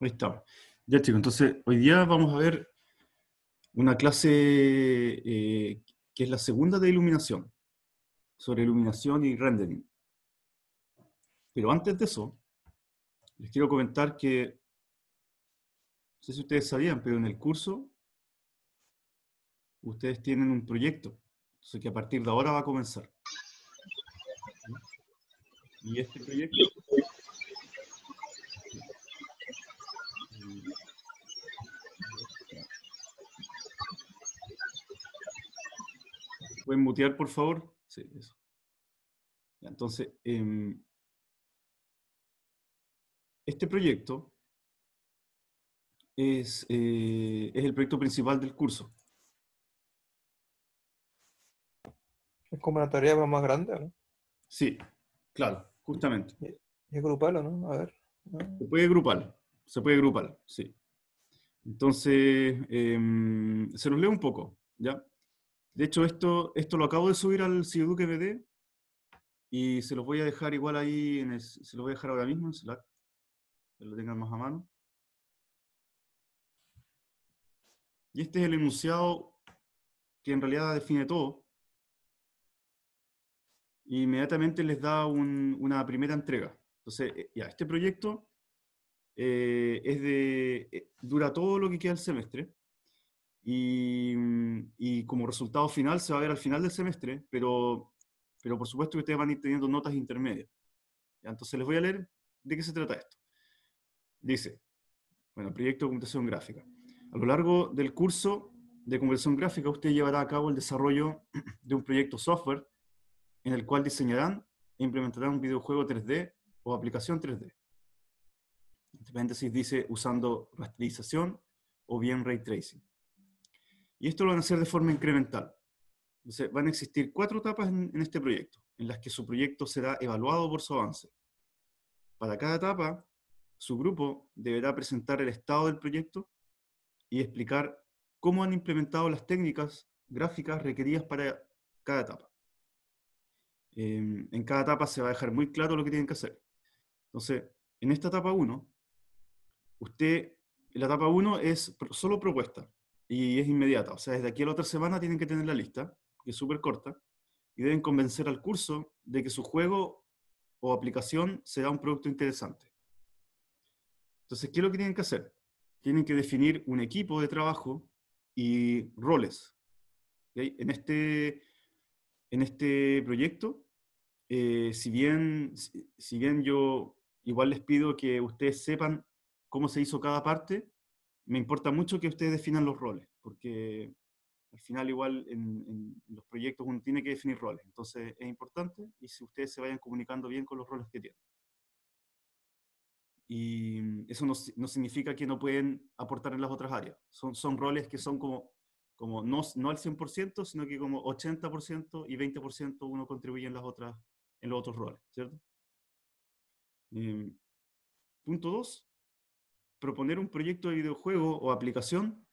Ahí está. Ya chicos, entonces hoy día vamos a ver una clase eh, que es la segunda de iluminación, sobre iluminación y rendering. Pero antes de eso, les quiero comentar que, no sé si ustedes sabían, pero en el curso ustedes tienen un proyecto, entonces que a partir de ahora va a comenzar. Y este proyecto pueden mutear, por favor? Sí, eso. Entonces, em, este proyecto eh, es, el proyecto principal del curso. Es como una tarea más grande, ¿no? Sí, claro, justamente. Es agruparlo, no? A ver. Se puede agrupar, se puede agrupar, sí. Entonces, em, se nos leo un poco, ¿ya? De hecho, esto, esto lo acabo de subir al Siduque y se los voy a dejar igual ahí, en se los voy a dejar ahora mismo en Slack, que lo tengan más a mano. Y este es el enunciado que en realidad define todo. inmediatamente les da una primera entrega. Entonces, eh, ya, este proyecto eh, es de, eh, dura todo lo que queda el semestre. Mm, y, como resultado final se va a ver al final del semestre, pero, pero por supuesto que ustedes van a ir teniendo notas intermedias. Entonces les voy a leer de qué se trata esto. Dice, bueno, proyecto de computación gráfica. A lo largo del curso de computación gráfica, usted llevará a cabo el desarrollo de un proyecto software en el cual diseñarán e implementarán un videojuego 3D o aplicación 3D. Entre paréntesis dice usando rasterización o bien ray tracing. Y esto lo van a hacer de forma incremental. Entonces, van a existir cuatro etapas en, este proyecto, en las que su proyecto será evaluado por su avance. Para cada etapa, su grupo deberá presentar el estado del proyecto y explicar cómo han implementado las técnicas gráficas requeridas para cada etapa. Em, en cada etapa se va a dejar muy claro lo que tienen que hacer. Entonces, en esta etapa 1, usted, la etapa 1 es solo propuesta y es inmediata. O sea, desde aquí a la otra semana tienen que tener la lista, que es súper corta, y deben convencer al curso de que su juego o aplicación será un producto interesante. Entonces, ¿qué es lo que tienen que hacer? Tienen que definir un equipo de trabajo y roles. En, este, en este proyecto, eh, si, bien, si bien yo igual les pido que ustedes sepan cómo se hizo cada parte, me importa mucho que ustedes definan los roles, porque al final igual en, los proyectos uno tiene que definir roles, entonces es importante y si ustedes se vayan comunicando bien con los roles que tienen. Y mm, eso no, significa que no pueden aportar en las otras áreas, son, son roles que son como, como no, no al 100%, sino que como 80% y 20% uno contribuye en, las otras, en los otros roles, ¿cierto? Em, punto dos, proponer un proyecto de videojuego o aplicación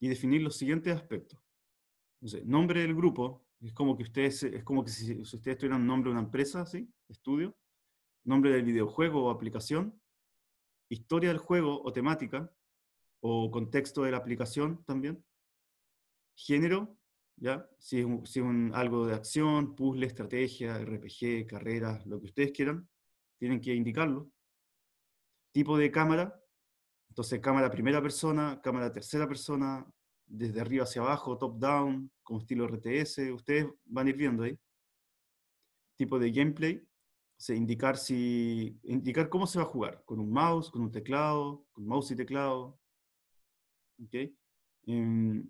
y definir los siguientes aspectos. nombre del grupo, es como que ustedes, es como que si, ustedes tuvieran nombre de una empresa, así Estudio. Nombre del videojuego o aplicación. Historia del juego o temática. O contexto de la aplicación también. Género, ¿ya? Si es, un, si algo de acción, puzzle, estrategia, RPG, carrera, lo que ustedes quieran, tienen que indicarlo. Tipo de cámara, entonces, cámara primera persona, cámara tercera persona, desde arriba hacia abajo, top down, con estilo RTS. Ustedes van a ir viendo ahí. Tipo de gameplay. indicar, si, indicar cómo se va a jugar. Con un mouse, con un teclado, con mouse y teclado. Em,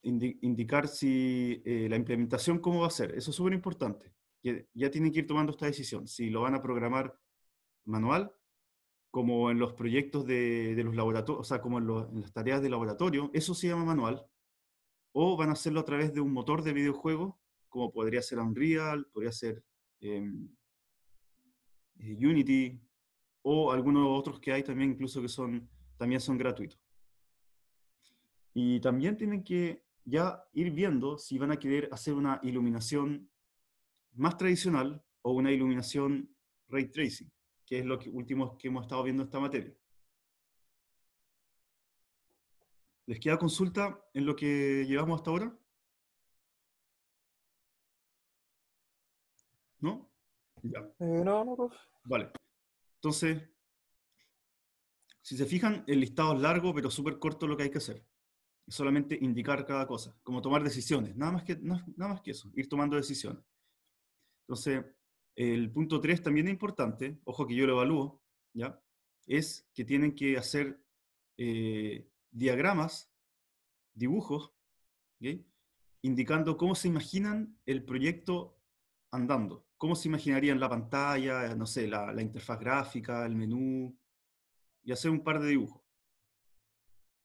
indicar si eh, la implementación cómo va a ser. Eso es súper importante. Ya, ya tienen que ir tomando esta decisión. Si lo van a programar manual como en los proyectos de, los laboratorios, o sea, como en, las tareas de laboratorio, eso se llama manual, o van a hacerlo a través de un motor de videojuego, como podría ser Unreal, podría ser em, eh, Unity, o algunos otros que hay también, incluso que son, también son gratuitos. Y también tienen que ya ir viendo si van a querer hacer una iluminación más tradicional o una iluminación ray tracing que es lo que, último que hemos estado viendo en esta materia. ¿Les queda consulta en lo que llevamos hasta ahora? ¿No? Ya. Eh, no, no, Vale. Entonces, si se fijan, el listado es largo, pero súper corto lo que hay que hacer. Es solamente indicar cada cosa, como tomar decisiones, nada más, que, nada más que eso, ir tomando decisiones. Entonces, el punto 3 también es importante, ojo que yo lo evalúo, ¿ya? es que tienen que hacer eh, diagramas, dibujos, indicando cómo se imaginan el proyecto andando, cómo se imaginarían la pantalla, no sé, la, interfaz gráfica, el menú, y hacer un par de dibujos.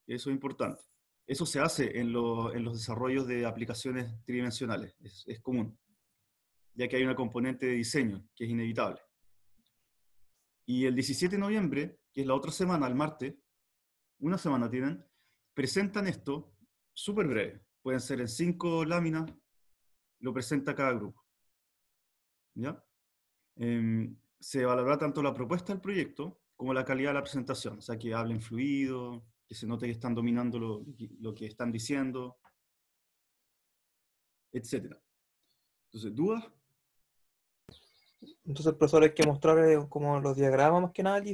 Eso es importante. Eso se hace en, los desarrollos de aplicaciones tridimensionales, es común ya que hay una componente de diseño que es inevitable. Y el 17 de noviembre, que es la otra semana, el martes, una semana tienen, presentan esto súper breve. Pueden ser en cinco láminas, lo presenta cada grupo. ¿Ya? Em, se evaluará tanto la propuesta del proyecto como la calidad de la presentación, o sea, que hablen fluido, que se note que están dominando lo, lo que están diciendo, etc. Entonces, ¿dudas? Entonces el profesor hay que mostrar eh, como los diagramas más que nada el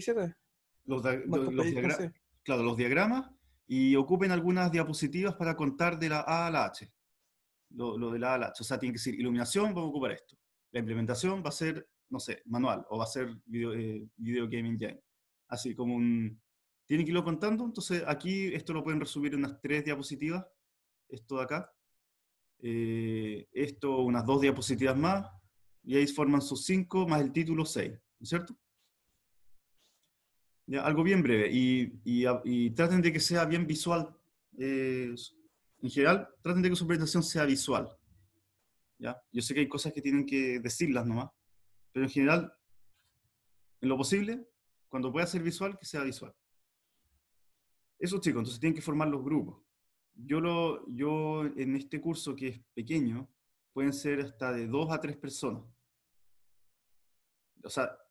Los, diagramas. Claro, los diagramas y ocupen algunas diapositivas para contar de la A a la H. Lo, de la A a la H. O sea, tiene que decir iluminación, va a ocupar esto. La implementación va a ser, no sé, manual o va a ser eh, video, gaming game. Así como un... Tienen que irlo contando, entonces aquí esto lo pueden resumir en unas tres diapositivas. Esto de acá. Eh, esto, unas dos diapositivas más y ahí forman sus cinco más el título seis. ¿no es cierto? algo bien breve. Y, y, traten de que sea bien visual. Eh, en general, traten de que su presentación sea visual. ¿ya? Yo sé que hay cosas que tienen que decirlas nomás, pero en general, en lo posible, cuando pueda ser visual, que sea visual. Eso chicos, entonces tienen que formar los grupos. Yo, lo, yo en este curso que es pequeño, pueden ser hasta de dos a tres personas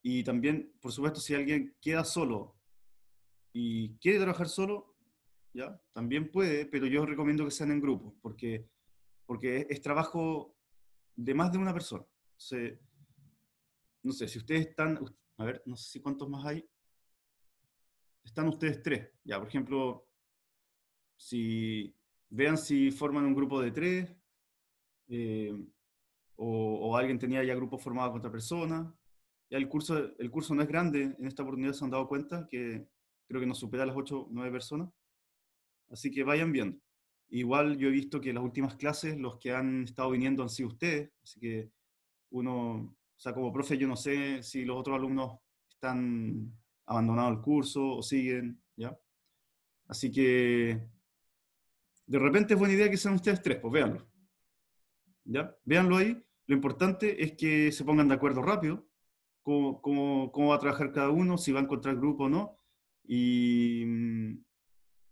y también, por supuesto, si alguien queda solo y quiere trabajar solo, ya, también puede, pero yo recomiendo que sean en grupos, porque, porque es, trabajo de más de una persona. no sé, si ustedes están, a ver, no sé si cuántos más hay, están ustedes tres, ya, por ejemplo, si vean si forman un grupo de tres, eh, o, o, alguien tenía ya grupo formado con otra persona, ya el curso, el curso no es grande, en esta oportunidad se han dado cuenta que creo que nos supera las 8 o 9 personas. Así que vayan viendo. Igual yo he visto que las últimas clases, los que han estado viniendo han sido ustedes, así que uno, o sea, como profe, yo no sé si los otros alumnos están abandonado el curso o siguen, ¿ya? Así que de repente es buena idea que sean ustedes tres, pues véanlo. ¿Ya? Véanlo ahí. Lo importante es que se pongan de acuerdo rápido, cómo, va a trabajar cada uno, si va a encontrar grupo o no. Mm,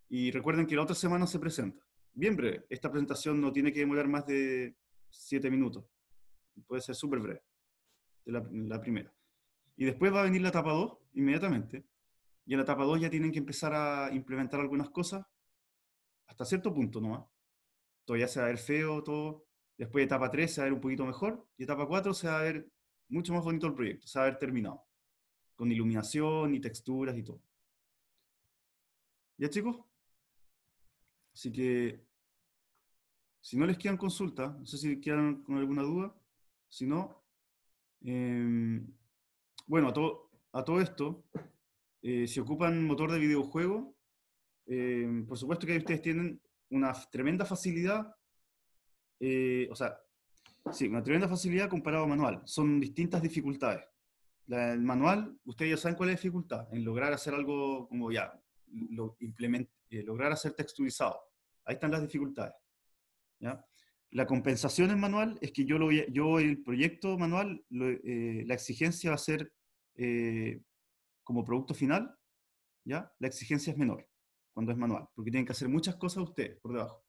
y, recuerden que la otra semana se presenta. Bien breve. Esta presentación no tiene que demorar más de siete minutos. Puede ser súper breve. La, primera. Y después va a venir la etapa 2 inmediatamente. Y en la etapa 2 ya tienen que empezar a implementar algunas cosas hasta cierto punto nomás. Todavía se va a ver feo todo. Después de etapa 3 se va a ver un poquito mejor. Y etapa 4 se va a ver mucho más bonito el proyecto, saber haber terminado, con iluminación y texturas y todo. ¿Ya chicos? Así que, si no les quedan consulta no sé si quedan con alguna duda, si no, em, bueno, a, a todo esto, eh, si ocupan motor de videojuego, em, por supuesto que ustedes tienen una tremenda facilidad, eh, o sea, Sí, una tremenda facilidad comparado a manual. Son distintas dificultades. el manual, ustedes ya saben cuál es la dificultad, en lograr hacer algo como ya, lo, implement, eh, lograr hacer texturizado. Ahí están las dificultades. ¿ya? La compensación en manual es que yo, lo, yo el proyecto manual, eh, la exigencia va a ser eh, como producto final, ¿ya? la exigencia es menor cuando es manual, porque tienen que hacer muchas cosas ustedes por debajo.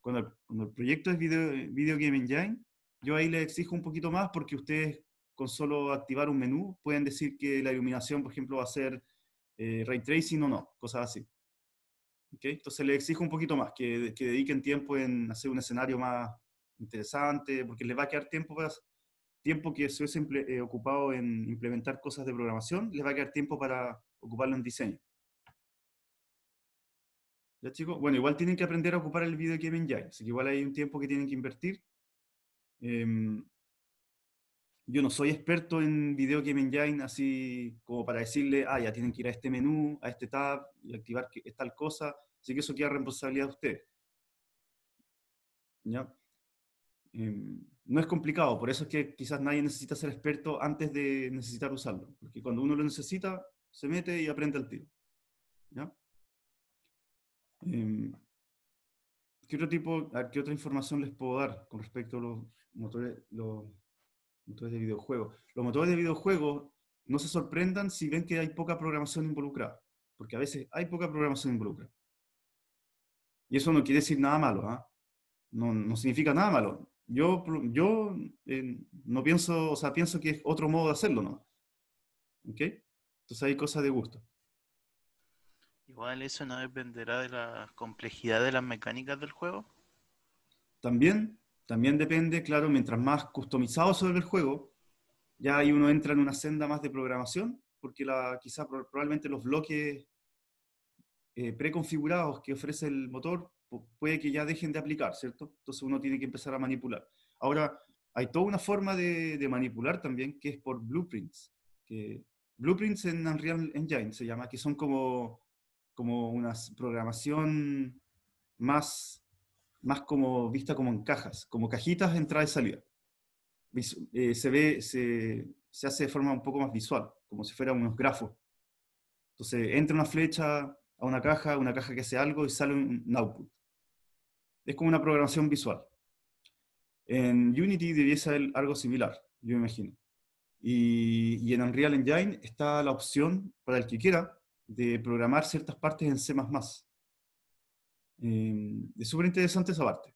Cuando el, cuando el proyecto es video, video Game Engine, yo ahí les exijo un poquito más porque ustedes con solo activar un menú pueden decir que la iluminación, por ejemplo, va a ser eh, ray tracing o no, cosas así. Entonces les exijo un poquito más, que, dediquen tiempo en hacer un escenario más interesante, porque les va a quedar tiempo, tiempo que se hubiese eh, ocupado en implementar cosas de programación, les va a quedar tiempo para ocuparlo en diseño. ¿Ya chicos? Bueno, igual tienen que aprender a ocupar el Video Game Engine, así que igual hay un tiempo que tienen que invertir, Em, yo no soy experto en video game engine, así como para decirle, ah, ya tienen que ir a este menú, a este tab y activar tal cosa. Así que eso queda responsabilidad de ustedes. ¿Ya? Em, no es complicado, por eso es que quizás nadie necesita ser experto antes de necesitar usarlo. Porque cuando uno lo necesita, se mete y aprende al tiro. ¿Ya? Em, ¿qué otro tipo, qué otra información les puedo dar con respecto a los motores, los motores de videojuegos? Los motores de videojuegos no se sorprendan si ven que hay poca programación involucrada, porque a veces hay poca programación involucrada. Y eso no quiere decir nada malo, ¿ah? no, significa nada malo. Yo, yo eh, no pienso, o sea, pienso que es otro modo de hacerlo, ¿no? ¿Ok? Entonces hay cosas de gusto. Igual eso no dependerá de la complejidad de las mecánicas del juego. También, también depende, claro, mientras más customizado sobre el juego, ya ahí uno entra en una senda más de programación, porque la, quizá probablemente los bloques eh, preconfigurados que ofrece el motor puede que ya dejen de aplicar, ¿cierto? Entonces uno tiene que empezar a manipular. Ahora, hay toda una forma de, manipular también que es por blueprints. Que, blueprints en Unreal Engine se llama, que son como como una programación más, más como vista como en cajas, como cajitas de entrada y salida. Eh, se ve, se, se, hace de forma un poco más visual, como si fueran unos grafos. Entonces entra una flecha a una caja, una caja que hace algo y sale un output. Es como una programación visual. En Unity debiese haber algo similar, yo me imagino. Y, y en Unreal Engine está la opción para el que quiera de programar ciertas partes en C++. Eh, es súper interesante esa parte.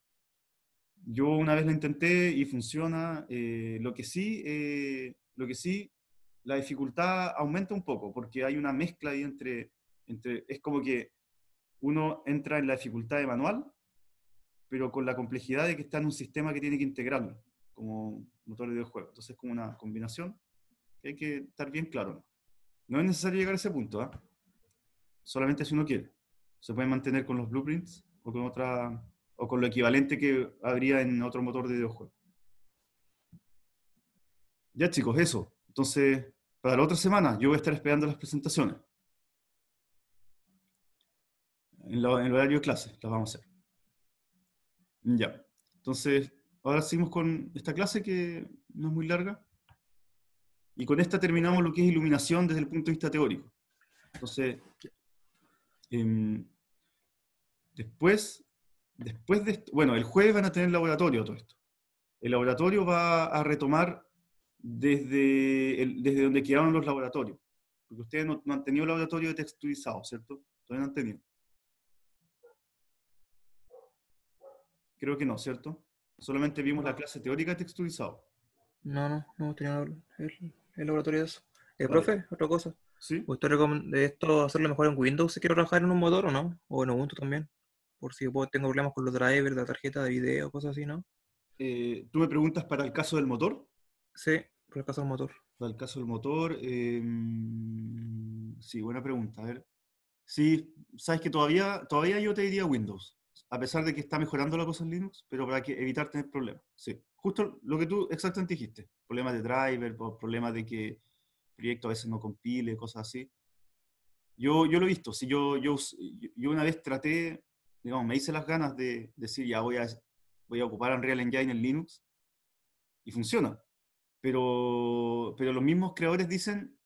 Yo una vez la intenté y funciona. Eh, lo, que sí, eh, lo que sí, la dificultad aumenta un poco porque hay una mezcla ahí entre, entre, es como que uno entra en la dificultad de manual, pero con la complejidad de que está en un sistema que tiene que integrarlo como motor de juego. Entonces es como una combinación que hay que estar bien claro. No es necesario llegar a ese punto. ¿eh? solamente si uno quiere. Se puede mantener con los blueprints o con otra o con lo equivalente que habría en otro motor de videojuego. Ya chicos, eso. Entonces, para la otra semana yo voy a estar esperando las presentaciones. En, en el horario de clase las vamos a hacer. Ya. Entonces, ahora seguimos con esta clase que no es muy larga. Y con esta terminamos lo que es iluminación desde el punto de vista teórico. Entonces, Em, después, después de bueno, el jueves van a tener laboratorio todo esto. El laboratorio va a retomar desde, desde donde quedaron los laboratorios. Porque ustedes no, han tenido laboratorio de texturizado, ¿cierto? Todavía no han tenido. Creo que no, ¿cierto? Solamente vimos la clase teórica de texturizado. No, no, no hemos el, laboratorio de eso. ¿El eh, profe? Otra cosa. ¿Sí? ¿Usted recomienda esto hacerlo mejor en Windows si quiero trabajar en un motor o no? O en Ubuntu también. Por si tengo problemas con los drivers, la tarjeta de video, cosas así, ¿no? Eh, ¿Tú me preguntas para el caso del motor? Sí, para el caso del motor. Para el caso del motor, em, sí, buena pregunta. A ver. Sí, sabes que todavía, todavía yo te diría Windows, a pesar de que está mejorando la cosa en Linux, pero para que evitar tener problemas. Sí, justo lo que tú exactamente dijiste, problemas de driver, problemas de que proyecto a veces no compile, cosas así. Yo, yo lo he visto, si yo, yo, yo una vez traté, digamos, me hice las ganas de decir, ya voy a, voy a ocupar Unreal Engine en Linux, y funciona. Pero, pero los mismos creadores dicen,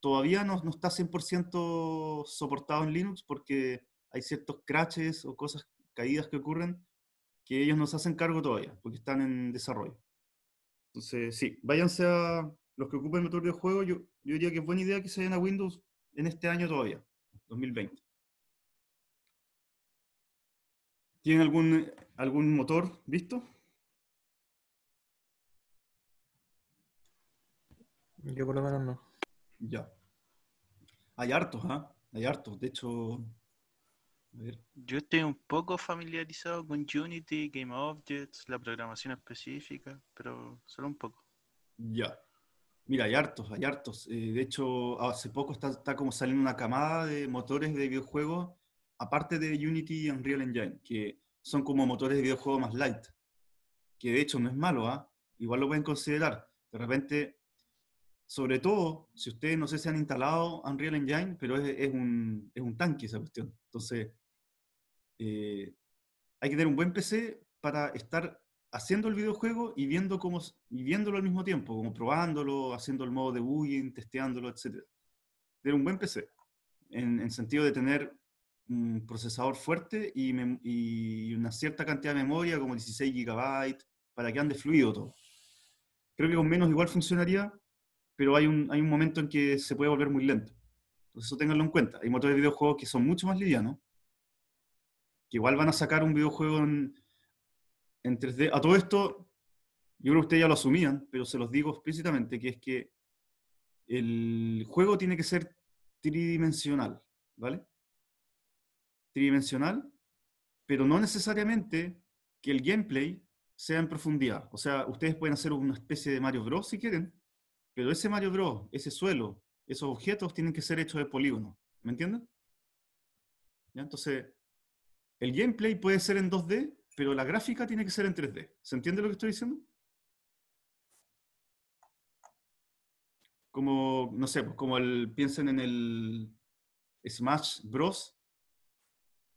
todavía no, no está 100% soportado en Linux porque hay ciertos crashes o cosas caídas que ocurren que ellos nos hacen cargo todavía, porque están en desarrollo. Entonces, sí, váyanse a, los que ocupan el motor de juego, yo, diría que es buena idea que se vayan a Windows en este año todavía, 2020. ¿Tienen algún, algún motor visto? Yo por lo menos no. Ya. Hay hartos, ¿ah? Hay hartos. De hecho, a ver. Yo estoy un poco familiarizado con Unity, Game Objects, la programación específica, pero solo un poco. Ya. Mira, hay hartos, hay hartos. Eh, de hecho, hace poco está, como saliendo una camada de motores de videojuegos, aparte de Unity y Unreal Engine, que son como motores de videojuegos más light, que de hecho no es malo, ¿ah? Igual lo pueden considerar. De repente, sobre todo, si ustedes no sé si han instalado Unreal Engine, pero es, un, es un, tanque esa cuestión. Entonces, eh, hay que tener un buen PC para estar haciendo el videojuego y, viendo cómo, y viéndolo al mismo tiempo, como probándolo, haciendo el modo de debugging, testeándolo, etc. Tener un buen PC, en, en sentido de tener un procesador fuerte y, una cierta cantidad de memoria, como 16 GB, para que ande fluido todo. Creo que con menos igual funcionaría, pero hay un, hay un momento en que se puede volver muy lento. Entonces eso ténganlo en cuenta. Hay motores de videojuegos que son mucho más livianos, que igual van a sacar un videojuego en, a todo esto, yo creo que ustedes ya lo asumían, pero se los digo explícitamente, que es que el juego tiene que ser tridimensional, ¿vale? Tridimensional, pero no necesariamente que el gameplay sea en profundidad. O sea, ustedes pueden hacer una especie de Mario Bros si quieren, pero ese Mario Bros, ese suelo, esos objetos tienen que ser hechos de polígono, ¿me entienden? Entonces, el gameplay puede ser en 2D, pero la gráfica tiene que ser en 3D. ¿Se entiende lo que estoy diciendo? Como, no sé, pues, como piensen en el Smash Bros.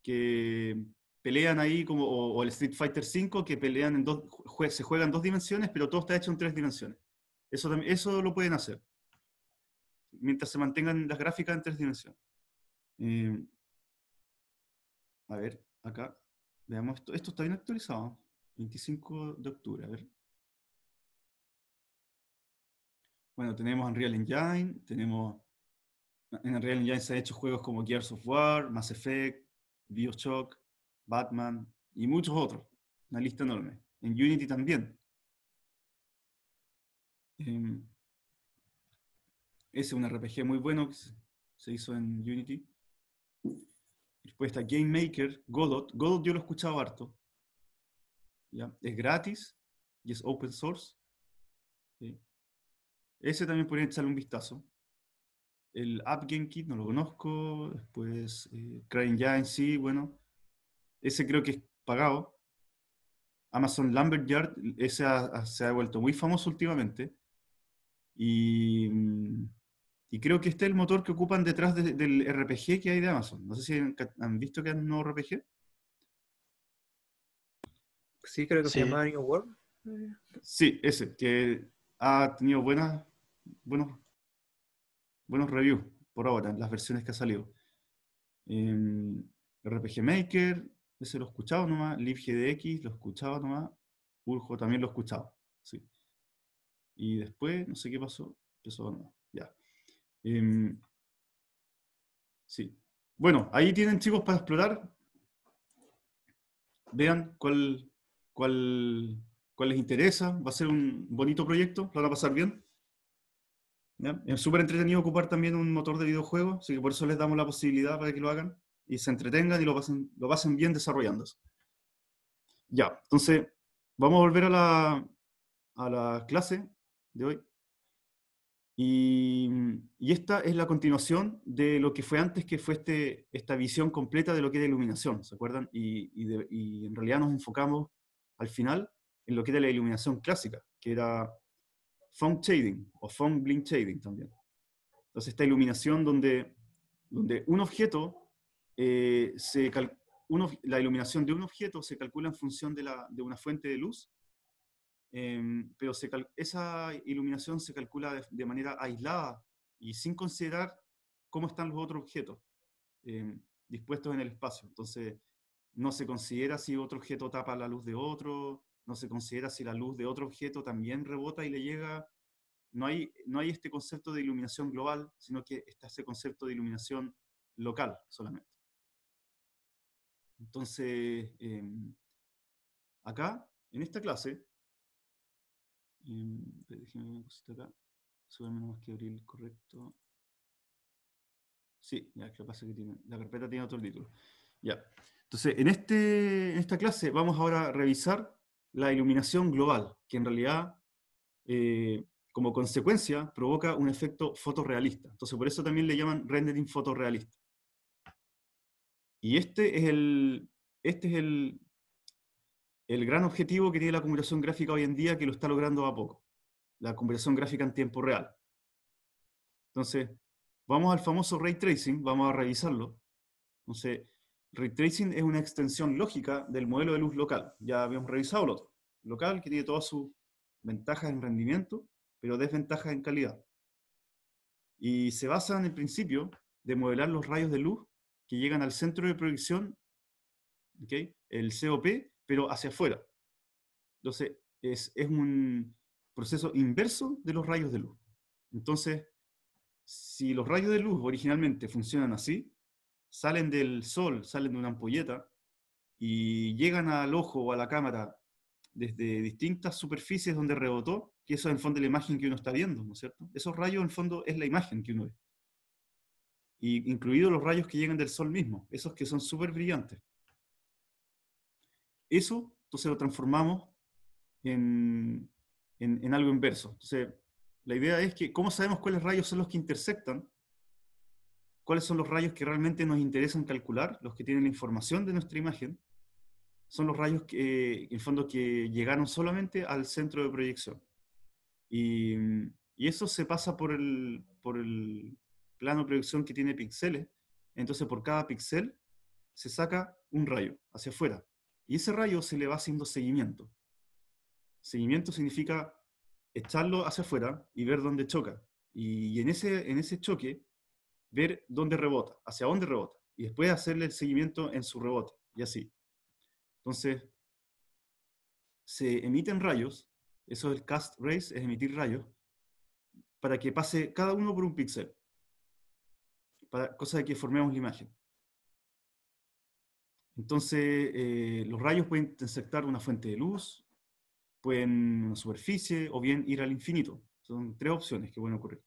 que pelean ahí, como, o, el Street Fighter V, que pelean en dos, se juegan dos dimensiones, pero todo está hecho en tres dimensiones. Eso, eso lo pueden hacer. Mientras se mantengan las gráficas en tres dimensiones. Eh, a ver, acá. Veamos, esto, está bien actualizado. 25 de octubre, a ver. Bueno, tenemos Unreal Engine, tenemos... En Unreal Engine se han hecho juegos como Gears of War, Mass Effect, Bioshock, Batman y muchos otros. Una lista enorme. En Unity también. Em, ese es un RPG muy bueno que se hizo en Unity. Respuesta, Game Maker, Godot. Godot yo lo he escuchado harto. Es gratis y es open source. Ese también podría echarle un vistazo. El App Game Kit no lo conozco. Después, eh, Ya en sí, bueno. Ese creo que es pagado. Amazon Lambert Yard, ese se ha vuelto muy famoso últimamente. Y mm, y creo que este es el motor que ocupan detrás del RPG que hay de Amazon. No sé si han, visto que hay un nuevo RPG. Sí, creo que se llama New World. Sí, ese, que ha tenido buenas, buenos, buenos reviews por ahora, las versiones que ha salido. Em, RPG Maker, ese lo he escuchado nomás, GDX, lo escuchaba nomás, Urjo también lo he escuchado, sí. Y después, no sé qué pasó, empezó nomás. Em, sí. Bueno, ahí tienen chicos para explorar. Vean cuál, cuál, les interesa. Va a ser un bonito proyecto, lo van a pasar bien. Es súper entretenido ocupar también un motor de videojuegos así que por eso les damos la posibilidad para que lo hagan y se entretengan y lo pasen, lo pasen bien desarrollándose. Ya, entonces vamos a volver a la, a la clase de hoy. Mm, y, esta es la continuación de lo que fue antes, que fue este, esta visión completa de lo que es iluminación, ¿se acuerdan? Y, en realidad nos enfocamos al final en lo que era la iluminación clásica, que era font shading o Fong blink shading también. Entonces, esta iluminación donde, donde un objeto, eh, la iluminación de un objeto se calcula en función de una fuente de luz Em, pero esa iluminación se calcula de, manera aislada y sin considerar cómo están los otros objetos em, dispuestos en el espacio. Entonces, no se considera si otro objeto tapa la luz de otro, no se considera si la luz de otro objeto también rebota y le llega. No hay, no hay este concepto de iluminación global, sino que está ese concepto de iluminación local solamente. Entonces, em, acá, en esta clase, y mm, déjeme ver cosita acá. Subirme nomás que abrir el correcto. Sí, ya, que pasa que tiene, la carpeta tiene otro título. Ya. Entonces, en, este, en esta clase vamos ahora a revisar la iluminación global, que en realidad, eh, como consecuencia, provoca un efecto fotorrealista. Entonces, por eso también le llaman rendering fotorrealista. Y este es el, este es el, el gran objetivo que tiene la computación gráfica hoy en día, que lo está logrando a poco, la computación gráfica en tiempo real. Entonces, vamos al famoso ray tracing, vamos a revisarlo. Entonces, ray tracing es una extensión lógica del modelo de luz local. Ya habíamos revisado el otro. Local, que tiene todas sus ventajas en rendimiento, pero desventajas en calidad. Y se basa en el principio de modelar los rayos de luz que llegan al centro de proyección, el COP, pero hacia afuera. Entonces, es, un proceso inverso de los rayos de luz. Entonces, si los rayos de luz originalmente funcionan así, salen del sol, salen de una ampolleta y llegan al ojo o a la cámara desde distintas superficies donde rebotó, que eso en el fondo la imagen que uno está viendo, ¿no es cierto? Esos rayos en fondo es la imagen que uno ve. Y incluidos los rayos que llegan del sol mismo, esos que son súper brillantes eso, entonces lo transformamos en, algo inverso. Entonces, la idea es que, ¿cómo sabemos cuáles rayos son los que intersectan? ¿Cuáles son los rayos que realmente nos interesan calcular? Los que tienen la información de nuestra imagen. Son los rayos que, eh, en fondo, que llegaron solamente al centro de proyección. Y, eso se pasa por el, por el plano de proyección que tiene píxeles. Entonces, por cada píxel se saca un rayo hacia afuera. Y ese rayo se le va haciendo seguimiento. Seguimiento significa echarlo hacia afuera y ver dónde choca. Y, en, ese, en ese choque, ver dónde rebota, hacia dónde rebota. Y después hacerle el seguimiento en su rebote. Y así. Entonces, se emiten rayos. Eso es cast rays, es emitir rayos. Para que pase cada uno por un píxel. Para, cosa de que formemos la imagen. Entonces, eh, los rayos pueden intersectar una fuente de luz, pueden una superficie o bien ir al infinito. Son tres opciones que pueden ocurrir.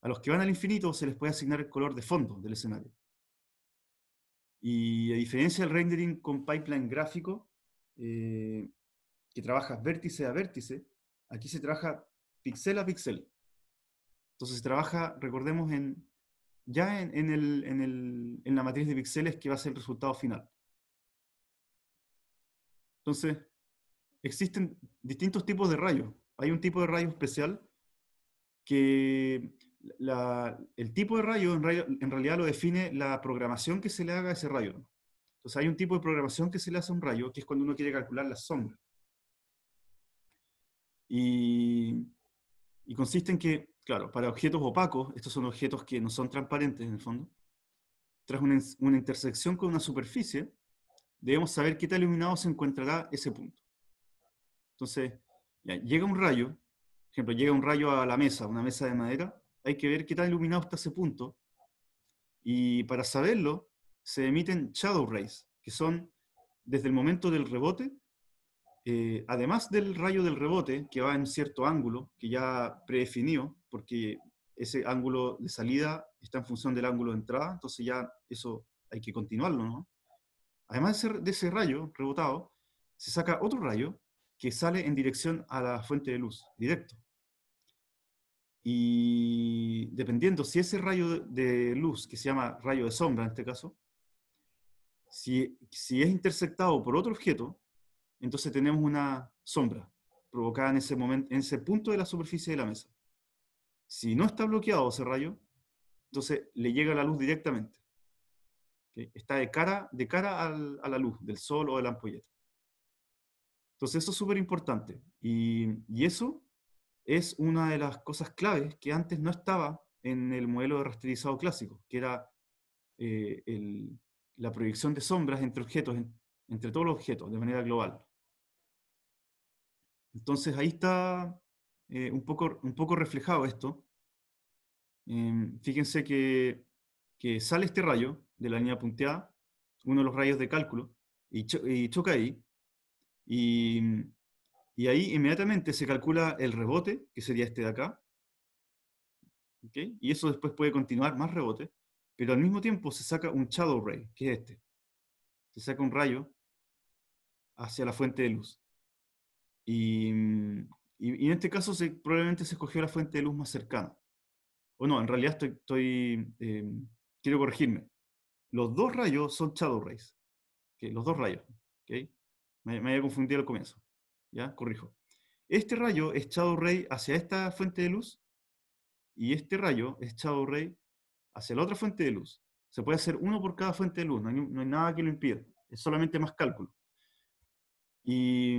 A los que van al infinito se les puede asignar el color de fondo del escenario. Y a diferencia del rendering con pipeline gráfico, eh, que trabaja vértice a vértice, aquí se trabaja pixel a pixel. Entonces se trabaja, recordemos, en ya en, la matriz de píxeles que va a ser el resultado final. Entonces, existen distintos tipos de rayos. Hay un tipo de rayo especial que el tipo de rayo en, en realidad lo define la programación que se le haga a ese rayo. Entonces hay un tipo de programación que se le hace a un rayo, que es cuando uno quiere calcular la sombra. Y, y consiste en que Claro, para objetos opacos, estos son objetos que no son transparentes en el fondo, tras una, intersección con una superficie, debemos saber qué tan iluminado se encontrará ese punto. Entonces, llega un rayo, por ejemplo, llega un rayo a la mesa, una mesa de madera, hay que ver qué tan iluminado está ese punto, y para saberlo, se emiten shadow rays, que son desde el momento del rebote, eh, además del rayo del rebote, que va en cierto ángulo, que ya predefinido, porque ese ángulo de salida está en función del ángulo de entrada, entonces ya eso hay que continuarlo, ¿no? Además de ese rayo rebotado, se saca otro rayo que sale en dirección a la fuente de luz, directo. Y dependiendo si ese rayo de luz, que se llama rayo de sombra en este caso, si, si es interceptado por otro objeto, entonces tenemos una sombra provocada en ese, momento, en ese punto de la superficie de la mesa. Si no está bloqueado ese rayo, entonces le llega la luz directamente. Está de cara, de cara a la luz del sol o de la ampolleta. Entonces eso es súper importante. Y, eso es una de las cosas claves que antes no estaba en el modelo de rasterizado clásico, que era eh, la proyección de sombras entre objetos, entre todos los objetos, de manera global. Entonces ahí está eh, un, poco, un poco reflejado esto. Em, fíjense que, sale este rayo de la línea punteada, uno de los rayos de cálculo, y, y choca ahí. Y, y, ahí inmediatamente se calcula el rebote, que sería este de acá. Y eso después puede continuar más rebote. Pero al mismo tiempo se saca un shadow ray, que es este. Se saca un rayo hacia la fuente de luz. Y, y, en este caso se, probablemente se escogió la fuente de luz más cercana. O no, en realidad estoy, em, quiero corregirme. Los dos rayos son shadow rays. Los dos rayos. ¿okay? Me, había confundido al comienzo. ¿Ya? Corrijo. Este rayo es shadow ray hacia esta fuente de luz y este rayo es shadow ray hacia la otra fuente de luz. Se puede hacer uno por cada fuente de luz, no hay, no hay nada que lo impida, es solamente más cálculo. Y,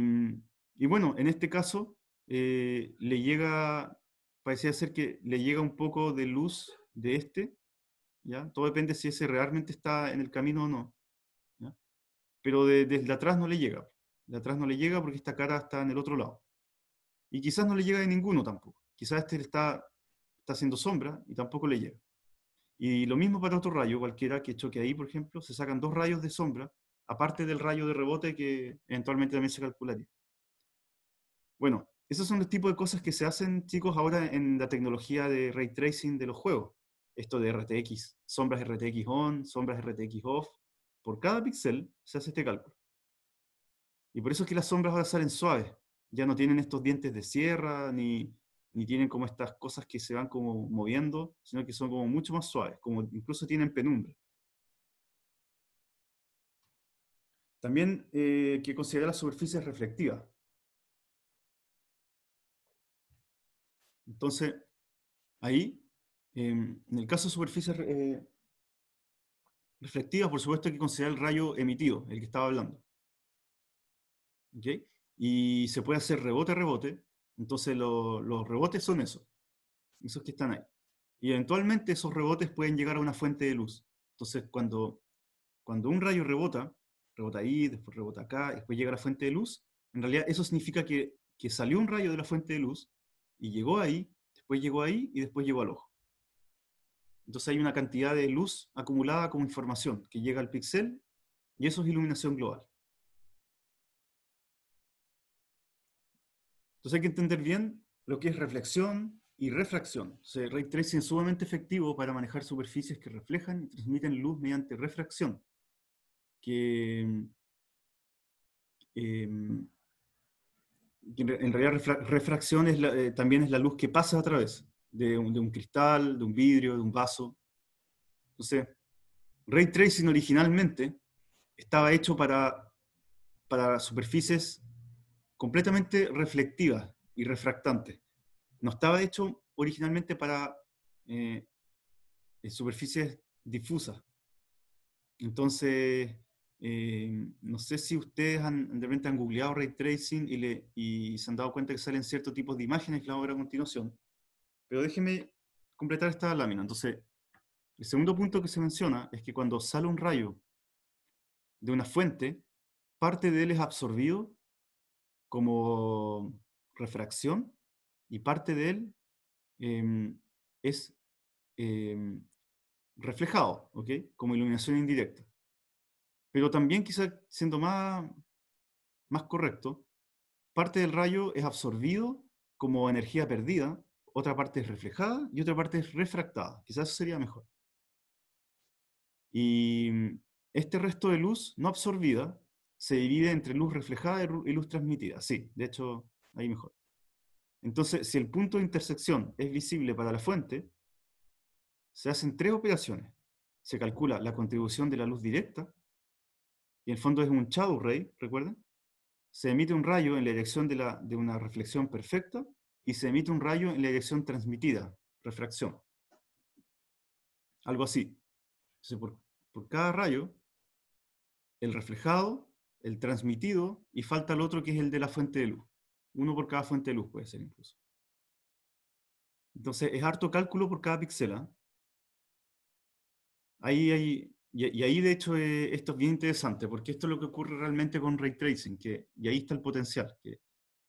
y, bueno, en este caso, eh, le llega, parecía ser que le llega un poco de luz de este, ¿ya? Todo depende si ese realmente está en el camino o no, Pero desde atrás no le llega, de atrás no le llega porque esta cara está en el otro lado. Y quizás no le llega de ninguno tampoco, quizás este está, está haciendo sombra y tampoco le llega. Y lo mismo para otro rayo, cualquiera que choque ahí, por ejemplo, se sacan dos rayos de sombra, aparte del rayo de rebote que eventualmente también se calcularía. Bueno, esos son los tipos de cosas que se hacen, chicos, ahora en la tecnología de ray tracing de los juegos. Esto de RTX, sombras RTX on, sombras RTX off. Por cada píxel se hace este cálculo. Y por eso es que las sombras ahora salen suaves. Ya no tienen estos dientes de sierra, ni, ni tienen como estas cosas que se van como moviendo, sino que son como mucho más suaves, como incluso tienen penumbra. También eh, que considera las superficies reflectivas. Entonces, ahí, em, en el caso de superficies eh, reflectivas, por supuesto hay que considerar el rayo emitido, el que estaba hablando. ¿Okay? Y se puede hacer rebote-rebote, a entonces los rebotes son esos, esos que están ahí. Y eventualmente esos rebotes pueden llegar a una fuente de luz. Entonces, cuando, cuando un rayo rebota, rebota ahí, después rebota acá, después llega a la fuente de luz, en realidad eso significa que salió un rayo de la fuente de luz y llegó ahí, después llegó ahí y después llegó al ojo. Entonces hay una cantidad de luz acumulada como información que llega al píxel, y eso es iluminación global. Entonces hay que entender bien lo que es reflexión y refracción. O sea, ray tracing es sumamente efectivo para manejar superficies que reflejan y transmiten luz mediante refracción. Que em, en realidad refracción eh, también es la luz que pasa a través de un, cristal, de un vidrio, de un vaso. Entonces, ray tracing originalmente estaba hecho para, para superficies completamente reflectivas y refractantes. No estaba hecho originalmente para eh, eh, superficies difusas. Entonces, eh, no sé si ustedes han, de repente han googleado ray tracing y, le, se han dado cuenta que salen ciertos tipos de imágenes que a ver a continuación. Pero déjenme completar esta lámina. Entonces, el segundo punto que se menciona es que cuando sale un rayo de una fuente, parte de él es absorbido como refracción y parte de él em, es em, reflejado, Como iluminación indirecta. Pero también quizás siendo más, más correcto, parte del rayo es absorbido como energía perdida, otra parte es reflejada y otra parte es refractada. Quizás eso sería mejor. Y mm, este resto de luz no absorbida se divide entre luz reflejada y luz transmitida. Sí, de hecho, ahí mejor. Entonces, si el punto de intersección es visible para la fuente, se hacen tres operaciones. Se calcula la contribución de la luz directa, y en el fondo es un shadow ray, recuerden, se emite un rayo en la dirección de, una reflexión perfecta y se emite un rayo en la dirección transmitida, refracción. Algo así. por, cada rayo, el reflejado, el transmitido y falta el otro que es el de la fuente de luz. Uno por cada fuente de luz puede ser incluso. Entonces es harto cálculo por cada píxel. ¿ah? Ahí hay y, ahí, de hecho, eh, esto es bien interesante, porque esto es lo que ocurre realmente con ray tracing, que, y ahí está el potencial. Que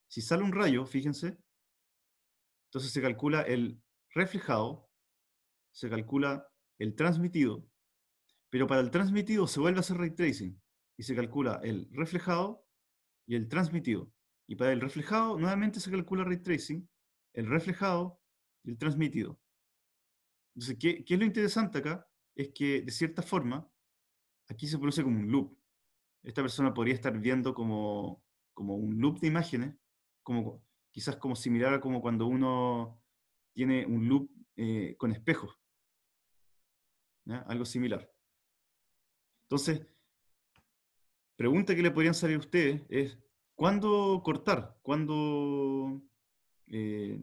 si sale un rayo, fíjense, entonces se calcula el reflejado, se calcula el transmitido, pero para el transmitido se vuelve a hacer ray tracing y se calcula el reflejado y el transmitido. Y para el reflejado nuevamente se calcula ray tracing, el reflejado y el transmitido. Entonces, ¿qué, qué es lo interesante acá? es que, de cierta forma, aquí se produce como un loop. Esta persona podría estar viendo como, un loop de imágenes, como, quizás como similar a como cuando uno tiene un loop eh, con espejos. Algo similar. Entonces, pregunta que le podrían salir a ustedes es, ¿cuándo cortar? ¿Cuándo eh,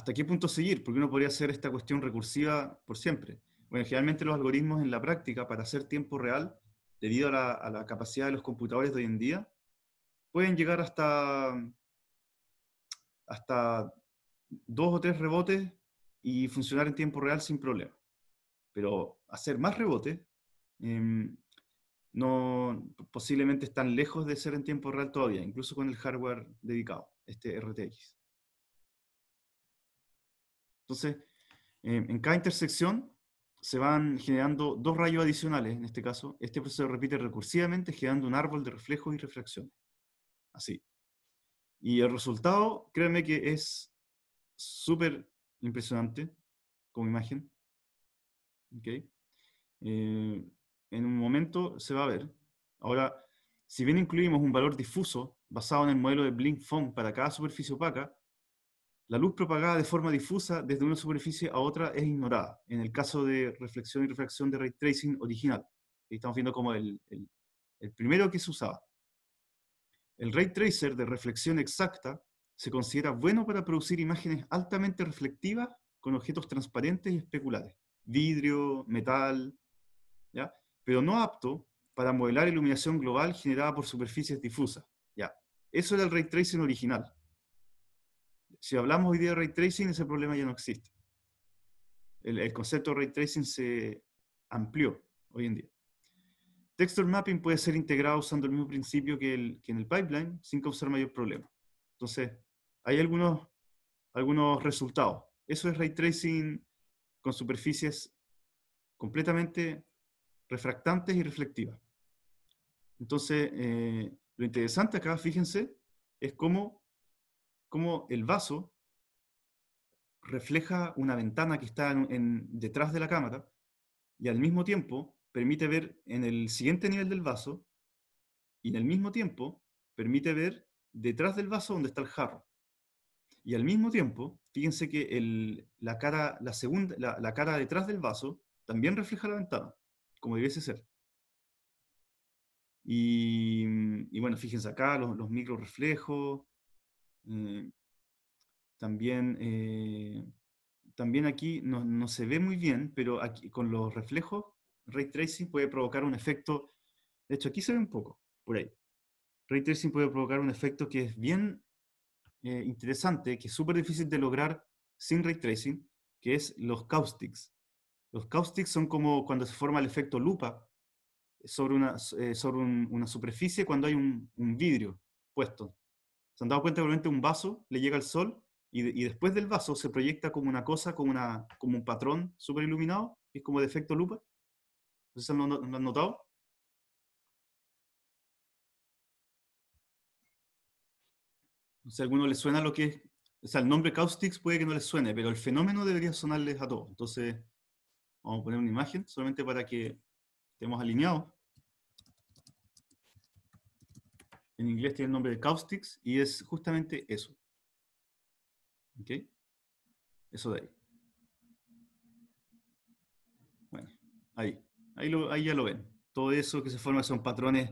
¿hasta qué punto seguir? Porque uno podría hacer esta cuestión recursiva por siempre. Bueno, generalmente los algoritmos en la práctica, para hacer tiempo real, debido a la, capacidad de los computadores de hoy en día, pueden llegar hasta, hasta dos o tres rebotes y funcionar en tiempo real sin problema. Pero hacer más rebotes em, no, posiblemente están lejos de ser en tiempo real todavía, incluso con el hardware dedicado, este RTX. Entonces, eh, en cada intersección se van generando dos rayos adicionales, en este caso. Este proceso repite recursivamente, generando un árbol de reflejos y refracciones. Así. Y el resultado, créanme que es súper impresionante como imagen. ¿Okay? Eh, en un momento se va a ver. Ahora, si bien incluimos un valor difuso basado en el modelo de Blink phong para cada superficie opaca, la luz propagada de forma difusa desde una superficie a otra es ignorada, en el caso de reflexión y refracción de ray tracing original. Ahí estamos viendo como el, el, primero que se usaba. El ray tracer de reflexión exacta se considera bueno para producir imágenes altamente reflectivas con objetos transparentes y especulares, vidrio, metal, pero no apto para modelar iluminación global generada por superficies difusas. ¿ya? Eso era el ray tracing original si hablamos hoy día de ray tracing, ese problema ya no existe. El, concepto de ray tracing se amplió hoy en día. Texture mapping puede ser integrado usando el mismo principio que, el, en el pipeline sin causar mayor problema. Entonces, hay algunos, algunos resultados. Eso es ray tracing con superficies completamente refractantes y reflectivas. Entonces, eh, lo interesante acá, fíjense, es cómo cómo el vaso refleja una ventana que está en, detrás de la cámara y al mismo tiempo permite ver en el siguiente nivel del vaso y al mismo tiempo permite ver detrás del vaso donde está el jarro. Y al mismo tiempo, fíjense que la, cara, la, cara detrás del vaso también refleja la ventana, como debiese ser. Y, bueno, fíjense acá los, los micro reflejos, eh, también, eh, también aquí no, se ve muy bien, pero aquí, con los reflejos, ray tracing puede provocar un efecto, de hecho aquí se ve un poco, por ahí. Ray tracing puede provocar un efecto que es bien eh, interesante, que es súper difícil de lograr sin ray tracing, que es los caustics. Los caustics son como cuando se forma el efecto lupa sobre una, sobre una superficie cuando hay un vidrio puesto ¿Se han dado cuenta que realmente un vaso le llega al sol y, después del vaso se proyecta como una cosa, como, una, como un patrón súper iluminado? Es como de efecto lupa. ¿No se han notado? No sé, alguno le suena lo que es. O sea, el nombre Caustics puede que no le suene, pero el fenómeno debería sonarles a todos. Entonces, vamos a poner una imagen solamente para que estemos alineados. En inglés tiene el nombre de caustics y es justamente eso. ¿Ok? Eso de ahí. Bueno, ahí. Ahí, ahí ya lo ven. Todo eso que se forma son patrones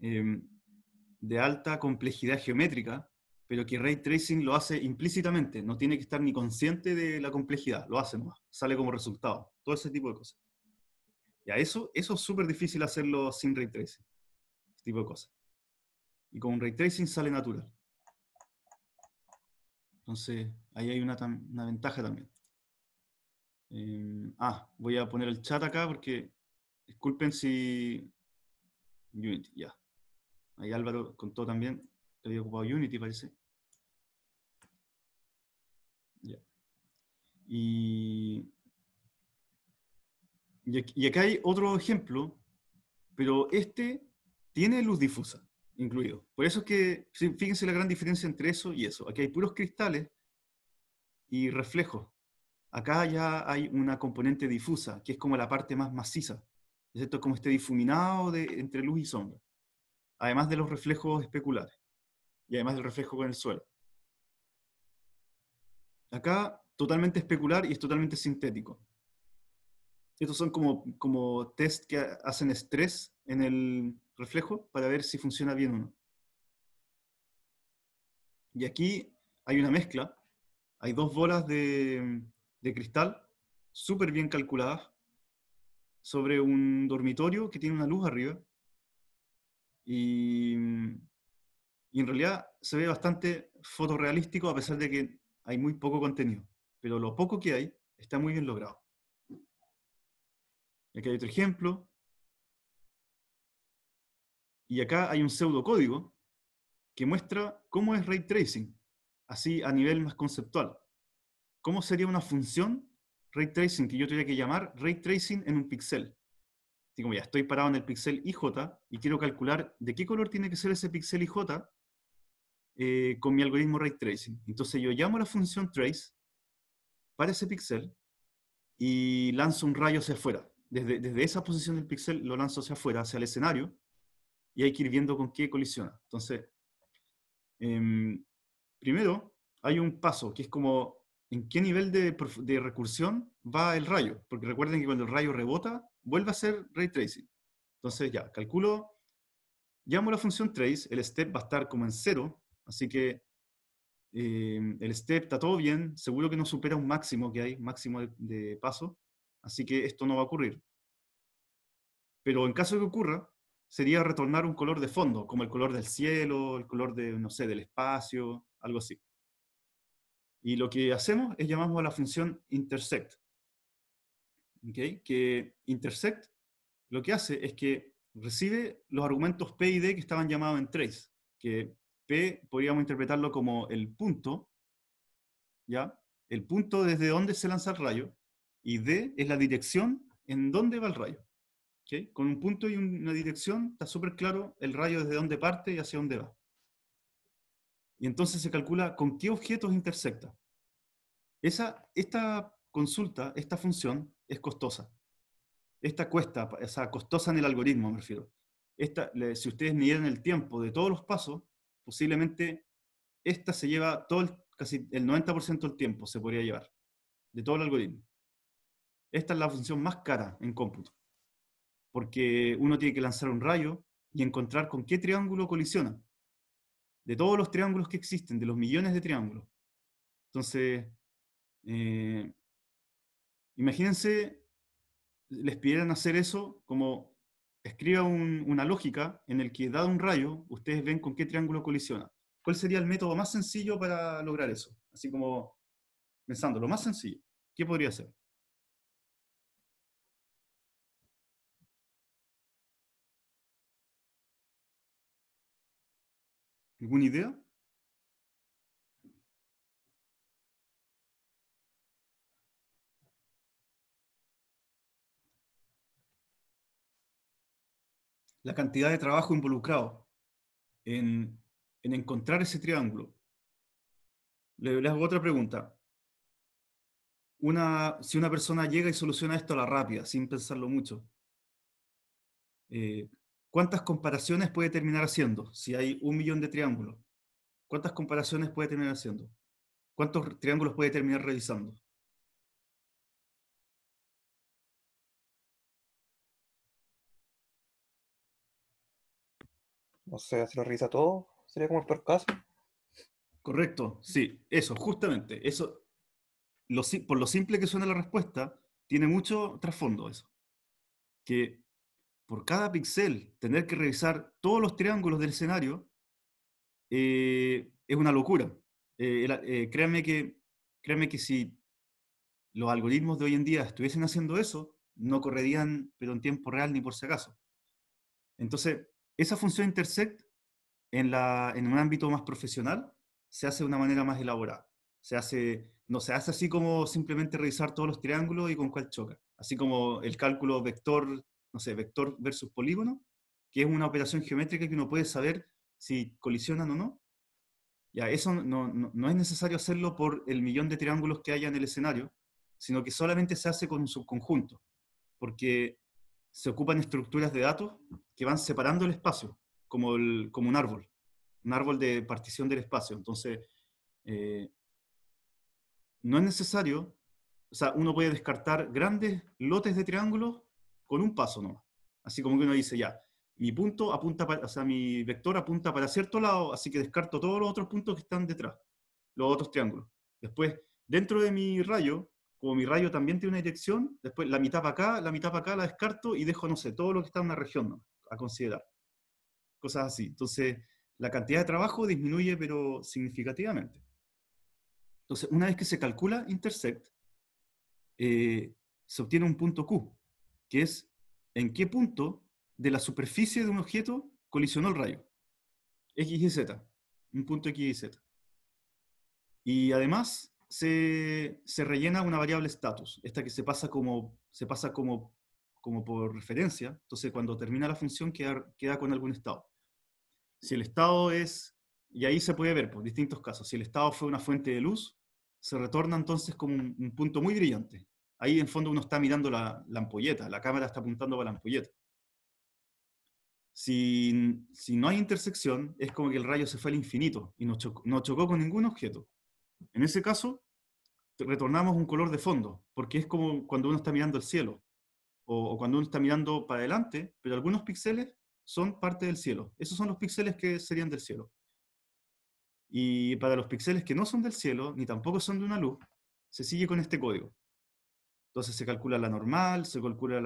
em, de alta complejidad geométrica, pero que ray tracing lo hace implícitamente. No tiene que estar ni consciente de la complejidad. Lo hace más. Sale como resultado. Todo ese tipo de cosas. Y a eso, eso es súper difícil hacerlo sin ray tracing. Ese tipo de cosas y con ray tracing sale natural. Entonces, ahí hay una, una ventaja también. Eh, ah, voy a poner el chat acá porque disculpen si... Unity, ya. Ahí Álvaro contó también, que había ocupado Unity, parece. Ya. Y... Y acá hay otro ejemplo, pero este tiene luz difusa incluido. Por eso es que, fíjense la gran diferencia entre eso y eso. Aquí hay puros cristales y reflejos. Acá ya hay una componente difusa, que es como la parte más maciza. Esto como este difuminado de, entre luz y sombra. Además de los reflejos especulares. Y además del reflejo con el suelo. Acá, totalmente especular y es totalmente sintético. Estos son como, como test que hacen estrés en el, reflejo para ver si funciona bien o no. Y aquí hay una mezcla, hay dos bolas de, cristal súper bien calculadas sobre un dormitorio que tiene una luz arriba y, en realidad se ve bastante fotorrealístico a pesar de que hay muy poco contenido, pero lo poco que hay está muy bien logrado. Aquí hay otro ejemplo, y acá hay un pseudocódigo que muestra cómo es ray tracing, así a nivel más conceptual. ¿Cómo sería una función ray tracing que yo tendría que llamar ray tracing en un pixel? digo ya estoy parado en el pixel IJ y quiero calcular de qué color tiene que ser ese pixel IJ eh, con mi algoritmo ray tracing. Entonces yo llamo la función trace para ese pixel y lanzo un rayo hacia afuera. Desde, desde esa posición del pixel lo lanzo hacia afuera, hacia el escenario, y hay que ir viendo con qué colisiona. Entonces, em, primero hay un paso que es como en qué nivel de, recursión va el rayo, porque recuerden que cuando el rayo rebota, vuelve a ser ray tracing. Entonces ya, calculo, llamo la función trace, el step va a estar como en cero, así que em, el step está todo bien, seguro que no supera un máximo que hay, máximo de, de paso, así que esto no va a ocurrir. Pero en caso de que ocurra, sería retornar un color de fondo, como el color del cielo, el color de, no sé, del espacio, algo así. Y lo que hacemos es llamamos a la función intersect. ¿Okay? Que intersect lo que hace es que recibe los argumentos P y D que estaban llamados en trace, que P podríamos interpretarlo como el punto, ¿ya? El punto desde donde se lanza el rayo, y D es la dirección en donde va el rayo. Con un punto y una dirección está súper claro el rayo desde dónde parte y hacia dónde va. Y entonces se calcula con qué objetos intersecta. Esa, esta consulta, esta función, es costosa. Esta cuesta, o sea, costosa en el algoritmo, me refiero. si ustedes midieran el tiempo de todos los pasos, posiblemente esta se lleva todo casi el 90% del tiempo, se podría llevar, de todo el algoritmo. Esta es la función más cara en cómputo porque uno tiene que lanzar un rayo y encontrar con qué triángulo colisiona. De todos los triángulos que existen, de los millones de triángulos. Entonces, eh, imagínense, les pidieran hacer eso como escriba una lógica en el que dado un rayo, ustedes ven con qué triángulo colisiona. ¿Cuál sería el método más sencillo para lograr eso? Así como pensando, lo más sencillo, ¿qué podría ser? ¿Alguna idea? La cantidad de trabajo involucrado en, encontrar ese triángulo. Le, hago otra pregunta. si una persona llega y soluciona esto a la rápida, sin pensarlo mucho, eh, ¿cuántas comparaciones puede terminar haciendo? Si hay un millón de triángulos, ¿cuántas comparaciones puede terminar haciendo? ¿Cuántos triángulos puede terminar revisando? No sé, se lo revisa todo, sería como el caso. Correcto, sí, eso, justamente, eso, por lo simple que suena la respuesta, tiene mucho trasfondo eso. Que por cada píxel tener que revisar todos los triángulos del escenario eh, es una locura. Eh, eh créanme, que, que si los algoritmos de hoy en día estuviesen haciendo eso, no correrían, pero en tiempo real ni por si acaso. Entonces, esa función intersect en, la, en un ámbito más profesional se hace de una manera más elaborada. Se hace, no se hace así como simplemente revisar todos los triángulos y con cuál choca. Así como el cálculo vector no sé, vector versus polígono, que es una operación geométrica que uno puede saber si colisionan o no. Ya, eso no, es necesario hacerlo por el millón de triángulos que haya en el escenario, sino que solamente se hace con un subconjunto, porque se ocupan estructuras de datos que van separando el espacio, como, como un árbol, un árbol de partición del espacio. Entonces, eh, no es necesario, o sea, uno puede descartar grandes lotes de triángulos con un paso nomás. Así como que uno dice, ya, mi punto apunta, para, o sea, mi vector apunta para cierto lado, así que descarto todos los otros puntos que están detrás, los otros triángulos. Después, dentro de mi rayo, como mi rayo también tiene una dirección, después la mitad para acá, la mitad para acá la descarto y dejo, no sé, todo lo que está en una región a considerar. Cosas así. Entonces, la cantidad de trabajo disminuye, pero significativamente. Entonces, una vez que se calcula intersect, eh, se obtiene un punto Q, que es en qué punto de la superficie de un objeto colisionó el rayo. X y Z, un punto X y Z. Y además se, rellena una variable status, esta que se pasa como, se pasa como, como por referencia, entonces cuando termina la función queda, queda con algún estado. Si el estado es, y ahí se puede ver por pues, distintos casos, si el estado fue una fuente de luz, se retorna entonces como un punto muy brillante, ahí en fondo uno está mirando la, lampolleta, la cámara está apuntando para la ampolleta. Si, no hay intersección, es como que el rayo se fue al infinito y no chocó, con ningún objeto. En ese caso, retornamos un color de fondo, porque es como cuando uno está mirando el cielo, o, cuando uno está mirando para adelante, pero algunos píxeles son parte del cielo. Esos son los píxeles que serían del cielo. Y para los píxeles que no son del cielo, ni tampoco son de una luz, se sigue con este código. Entonces se calcula la normal, se calcula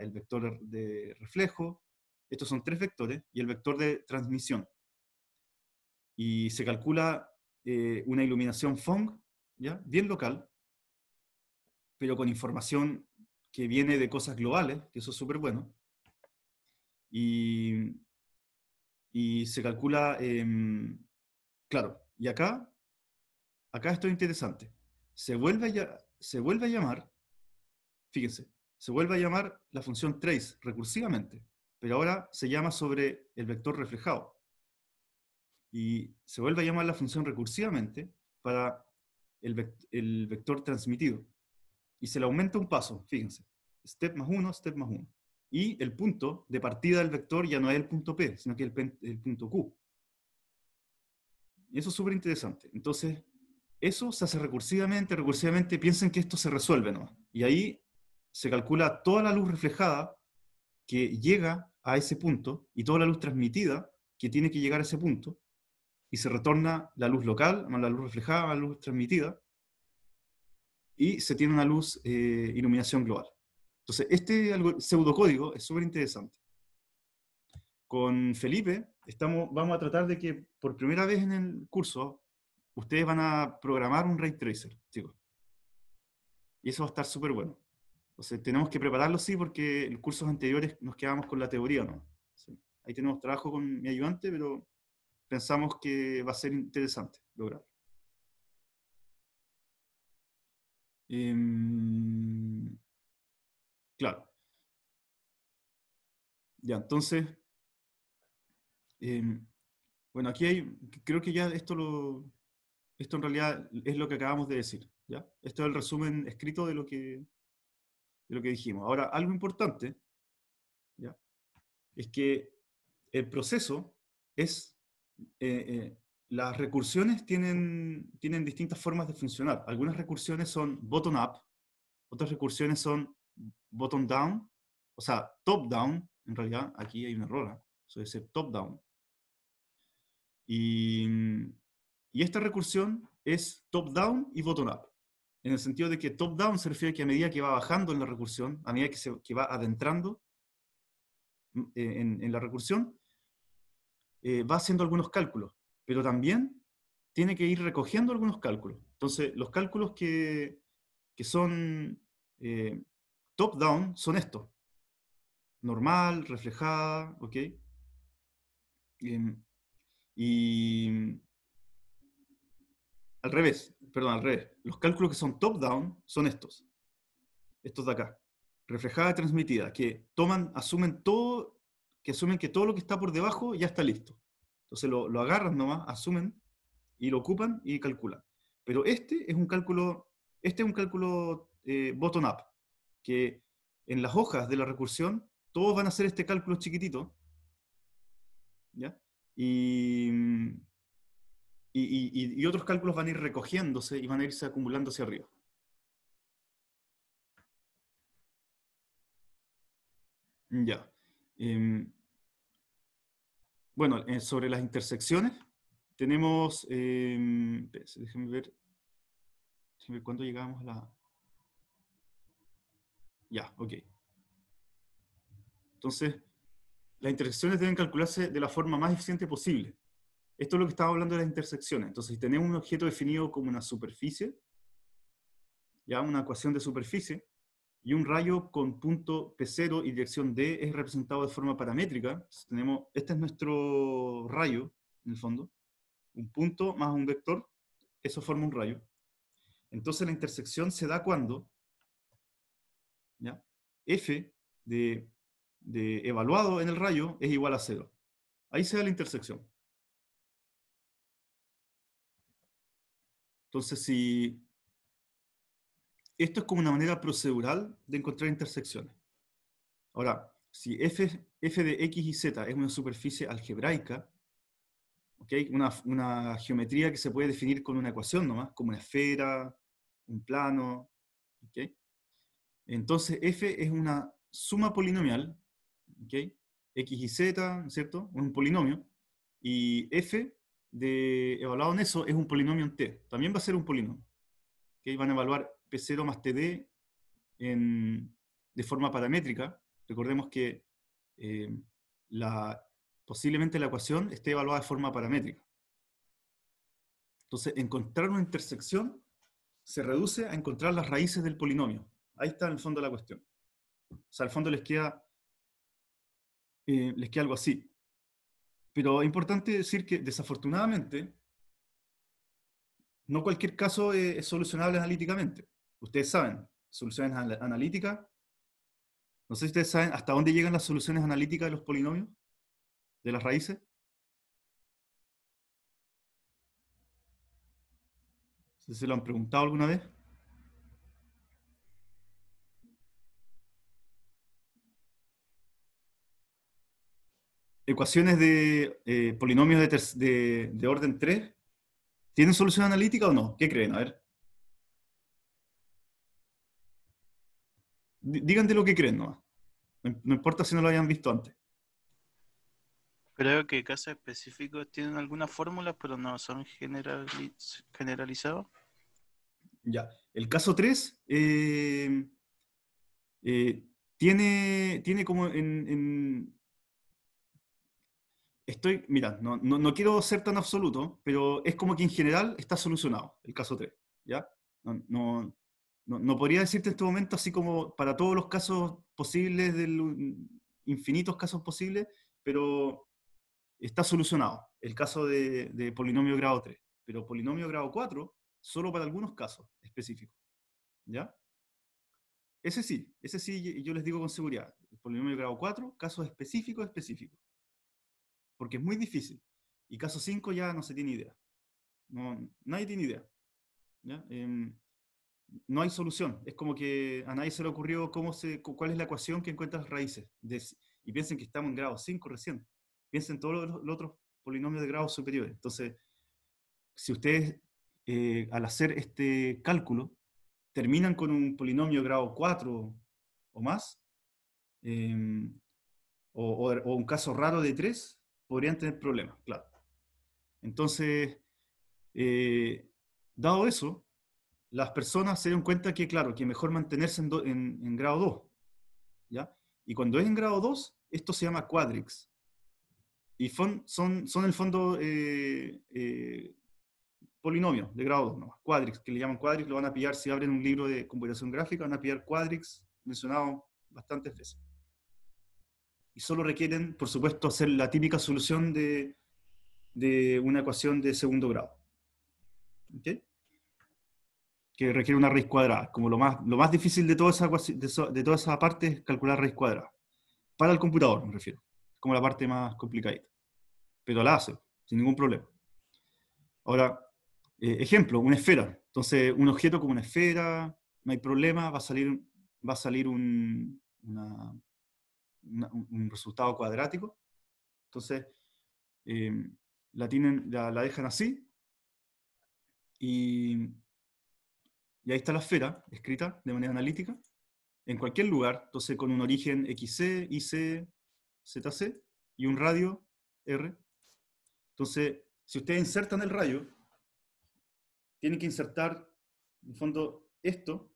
el vector de reflejo. Estos son tres vectores y el vector de transmisión. Y se calcula eh, una iluminación Fong, ¿ya? bien local, pero con información que viene de cosas globales, que eso es súper bueno. Y, se calcula, em, claro, y acá, acá esto es interesante. Se vuelve a se vuelve a llamar, fíjense, se vuelve a llamar la función trace recursivamente, pero ahora se llama sobre el vector reflejado. Y se vuelve a llamar la función recursivamente para el, vector transmitido. Y se le aumenta un paso, fíjense. Step más 1, step más 1. Y el punto de partida del vector ya no es el punto P, sino que es el, el punto Q. Y eso es súper interesante. Entonces, eso se hace recursivamente, recursivamente, piensen que esto se resuelve ¿no? Y ahí se calcula toda la luz reflejada que llega a ese punto y toda la luz transmitida que tiene que llegar a ese punto y se retorna la luz local, más la luz reflejada, más la luz transmitida y se tiene una luz eh, iluminación global. Entonces, este pseudocódigo es súper interesante. Con Felipe estamos, vamos a tratar de que por primera vez en el curso ustedes van a programar un ray tracer, chicos. Y eso va a estar súper bueno. Entonces, tenemos que prepararlo, sí, porque en cursos anteriores nos quedamos con la teoría, ¿no? Ahí tenemos trabajo con mi ayudante, pero pensamos que va a ser interesante lograrlo. Em, claro. Ya, entonces, em, bueno, aquí hay, creo que ya esto lo, esto en realidad es lo que acabamos de decir. ¿ya? Esto es el resumen escrito de lo que, de lo que dijimos. Ahora, algo importante ¿ya? es que el proceso es... Eh, eh, las recursiones tienen, tienen distintas formas de funcionar. Algunas recursiones son bottom-up, otras recursiones son bottom-down, o sea, top-down. En realidad, aquí hay un error, ¿ah? eso debe ser top-down. Y y esta recursión es top-down y bottom-up, en el sentido de que top-down se refiere que a medida que va bajando en la recursión, a medida que, va adentrando mm, eh, en, la recursión, eh, va haciendo algunos cálculos, pero también tiene que ir recogiendo algunos cálculos. Entonces, los cálculos que, son eh, top-down son estos. Normal, reflejada, ¿ok? y al revés, perdón, al revés. Los cálculos que son top-down son estos. Estos de acá. Reflejada, transmitida, que toman, asumen todo, que asumen que todo lo que está por debajo ya está listo. Entonces lo, agarran nomás, asumen y lo ocupan y calculan. Pero este es un cálculo, este es un cálculo eh, bottom-up, que en las hojas de la recursión todos van a hacer este cálculo chiquitito, ¿ya? Y y, otros cálculos van a ir recogiéndose y van a irse acumulando hacia arriba. Ya. Em, bueno, eh, sobre las intersecciones, tenemos, em, déjenme ver, déjenme ver cuándo llegamos a la... Ya, ok. Entonces, las intersecciones deben calcularse de la forma más eficiente posible. Esto es lo que estaba hablando de las intersecciones. Entonces, si tenemos un objeto definido como una superficie, ya una ecuación de superficie, y un rayo con punto P0 y dirección D es representado de forma paramétrica. tenemos, este es nuestro rayo, en el fondo. Un punto más un vector, eso forma un rayo. Entonces la intersección se da cuando ¿ya? f de, evaluado en el rayo es igual a 0. Ahí se da la intersección. Entonces, si esto es como una manera procedural de encontrar intersecciones. Ahora, si f, de x y z es una superficie algebraica, una, una geometría que se puede definir con una ecuación nomás, como una esfera, un plano, entonces f es una suma polinomial, x y z, ¿cierto? Un polinomio, y f de, evaluado en eso es un polinomio en T. También va a ser un polinomio. Que Van a evaluar P0 más TD en, de forma paramétrica. Recordemos que eh, posiblemente la ecuación esté evaluada de forma paramétrica. Entonces, encontrar una intersección se reduce a encontrar las raíces del polinomio. Ahí está en el fondo la cuestión. O sea, al fondo les queda, eh, les queda algo así. Pero es importante decir que desafortunadamente no cualquier caso eh, es, solucionable analíticamente. Ustedes saben, soluciones analíticas. No sé si ustedes saben hasta dónde llegan las soluciones analíticas de los polinomios, de las raíces. No sé si se lo han preguntado alguna vez. ecuaciones de eh, polinomios de, orden 3 tienen solución analítica o no? ¿Qué creen? A ver. Digan lo que creen, ¿no? No, importa si no lo hayan visto antes. Creo que casos específicos tienen algunas fórmulas, pero no son generalizados. Ya. El caso 3 eh, eh, tiene, tiene como en estoy, mira, no, quiero ser tan absoluto, pero es como que en general está solucionado el caso 3, ¿ya? No, no podría decirte en este momento así como para todos los casos posibles, infinitos casos posibles, pero está solucionado el caso de, polinomio grado 3, pero polinomio grado 4 solo para algunos casos específicos, ¿ya? Ese sí, ese sí yo les digo con seguridad. polinomio grado 4, casos específicos, específicos porque es muy difícil. Y caso 5 ya no se tiene idea. No, nadie tiene idea. Em, no hay solución. Es como que a nadie se le ocurrió cómo cuál es la ecuación que las raíces. y piensen que estamos en grado 5 recién. Piensen todos los, otros polinomios de grado superior. Entonces, si ustedes eh, al hacer este cálculo terminan con un polinomio de grado 4 o más, em, o, o, un caso raro de 3, podrían tener problemas, claro. Entonces, eh, dado eso, las personas se dan cuenta que, claro, que mejor mantenerse en, grado 2. ¿ya? Y cuando es en grado 2, esto se llama quadrix. Y son, son, son el fondo eh, eh, polinomio de grado 2, nomás, quadrix, que le llaman quadrix, lo van a pillar si abren un libro de computación gráfica, van a pillar quadrix mencionado bastantes veces y solo requieren, por supuesto, hacer la típica solución de, una ecuación de segundo grado. Que requiere una raíz cuadrada. Como lo más, lo más difícil de toda, esa, de, esa parte es calcular raíz cuadrada. Para el computador, me refiero. Como la parte más complicadita. Pero la hace, sin ningún problema. Ahora, eh, ejemplo, una esfera. Entonces, un objeto como una esfera, no hay problema, va a salir, va a salir un, una, un resultado cuadrático. Entonces, em, la, tienen, la, dejan así y, ahí está la esfera escrita de manera analítica en cualquier lugar, entonces con un origen XC, IC, ZC y un radio R. Entonces, si ustedes insertan el rayo, tienen que insertar, en fondo, esto,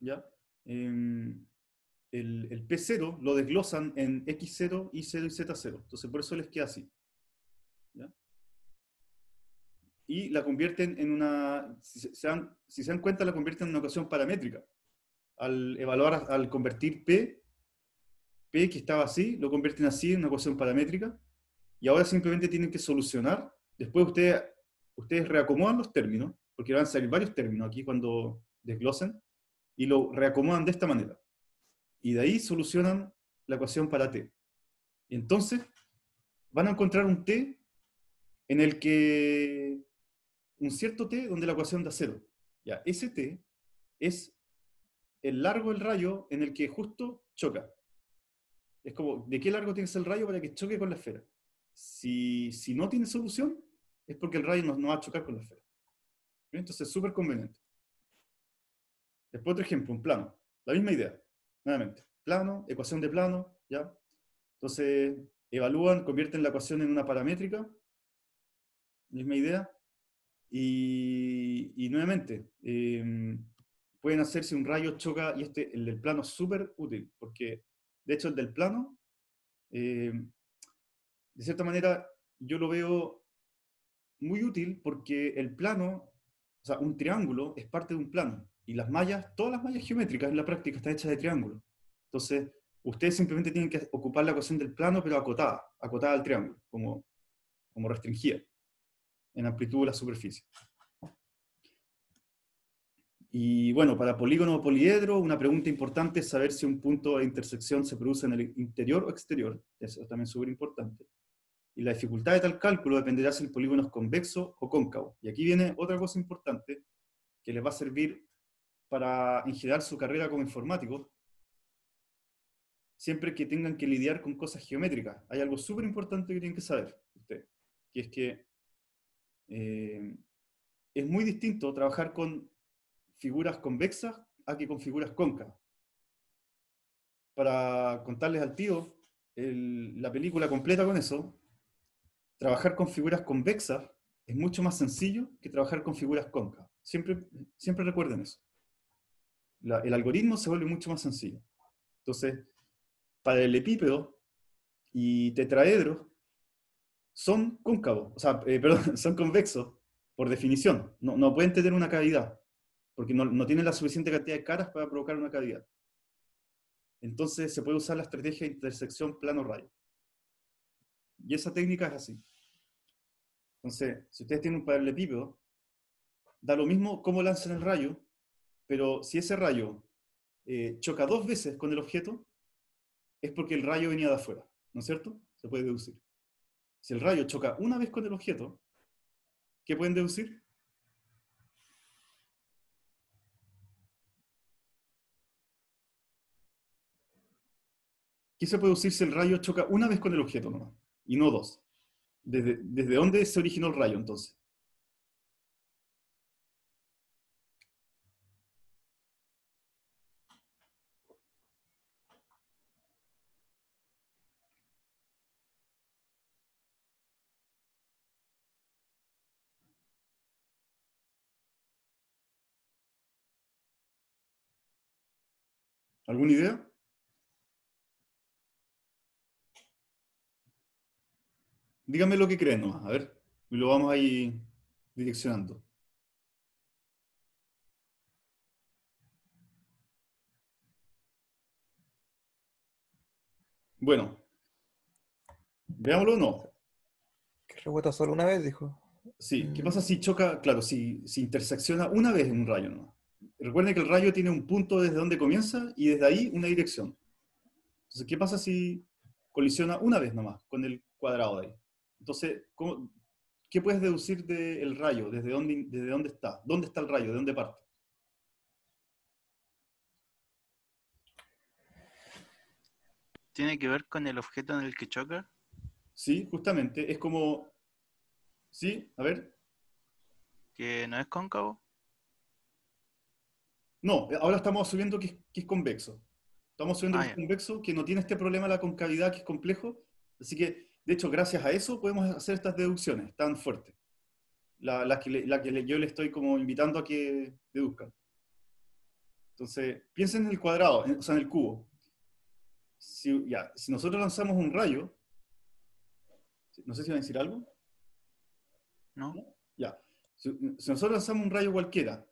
¿ya? Em, el, P0 lo desglosan en X0, Y0 y Z0. Entonces por eso les queda así. Y la convierten en una, si se, dan, si se dan cuenta, la convierten en una ecuación paramétrica. Al evaluar, al convertir P P que estaba así, lo convierten así en una ecuación paramétrica, y ahora simplemente tienen que solucionar. Después ustedes, ustedes reacomodan los términos, porque van a salir varios términos aquí cuando desglosen, y lo reacomodan de esta manera y de ahí solucionan la ecuación para t. Y entonces van a encontrar un t en el que un cierto t donde la ecuación da cero. Ya, ese t es el largo del rayo en el que justo choca. Es como, ¿de qué largo tienes el rayo para que choque con la esfera? Si, si no tiene solución, es porque el rayo no, va a chocar con la esfera. Entonces es súper conveniente. Después otro ejemplo, un plano. La misma idea nuevamente, plano, ecuación de plano, ¿ya? Entonces, evalúan, convierten la ecuación en una paramétrica, misma idea, y, nuevamente, em, pueden hacer un rayo choca, y este, el del plano es súper útil, porque de hecho el del plano, em, de cierta manera, yo lo veo muy útil porque el plano, o sea, un triángulo es parte de un plano. Y las mallas, todas las mallas geométricas en la práctica están hechas de triángulo. Entonces, ustedes simplemente tienen que ocupar la ecuación del plano, pero acotada, acotada al triángulo, como, como restringida en amplitud de la superficie. Y bueno, para polígono o poliedro, una pregunta importante es saber si un punto de intersección se produce en el interior o exterior. Eso también es súper importante. Y la dificultad de tal cálculo dependerá si el polígono es convexo o cóncavo. Y aquí viene otra cosa importante que les va a servir para en su carrera como informático, siempre que tengan que lidiar con cosas geométricas. Hay algo súper importante que tienen que saber ustedes, que es que eh, es muy distinto trabajar con figuras convexas a que con figuras cóncavas. Para contarles al tío la película completa con eso, trabajar con figuras convexas es mucho más sencillo que trabajar con figuras cóncavas. Siempre, siempre recuerden eso el algoritmo se vuelve mucho más sencillo. Entonces, para el epípedo y tetraedro son cóncavos, o sea, eh, perdón, son convexos por definición. No, pueden tener una cavidad, porque no, no tienen la suficiente cantidad de caras para provocar una cavidad. Entonces se puede usar la estrategia de intersección plano-rayo. Y esa técnica es así. Entonces, si ustedes tienen un epípedo, da lo mismo cómo lanzan el rayo, pero si ese rayo eh, choca dos veces con el objeto, es porque el rayo venía de afuera, ¿no es cierto? Se puede deducir. Si el rayo choca una vez con el objeto, ¿qué pueden deducir? ¿Qué se puede deducir si el rayo choca una vez con el objeto nomás? Y no dos. desde dónde se originó el rayo entonces? ¿Alguna idea? Dígame lo que creen nomás, a ver, y lo vamos ahí direccionando. Bueno, veámoslo o no. Que rebota solo una vez, dijo. Sí, ¿qué mm. pasa si choca, claro, si, si intersecciona una vez en un rayo nomás? Recuerden que el rayo tiene un punto desde donde comienza y desde ahí una dirección. Entonces, ¿qué pasa si colisiona una vez nomás con el cuadrado de ahí? Entonces, ¿qué puedes deducir del rayo? ¿Desde dónde, ¿Desde dónde está? ¿Dónde está el rayo? ¿De dónde parte? ¿Tiene que ver con el objeto en el que choca? Sí, justamente. Es como... Sí, a ver. ¿Que no es cóncavo? No, eh, ahora estamos asumiendo que, es, convexo. Estamos asumiendo ah, que es convexo, que no tiene este problema de la concavidad que es complejo. Así que, de hecho, gracias a eso podemos hacer estas deducciones tan fuertes. La, que, yo le estoy como invitando a que deduzcan. Entonces, piensen en el cuadrado, o sea, en el cubo. Si, nosotros lanzamos un rayo, no sé si va a decir algo. No. Ya. si nosotros lanzamos un rayo cualquiera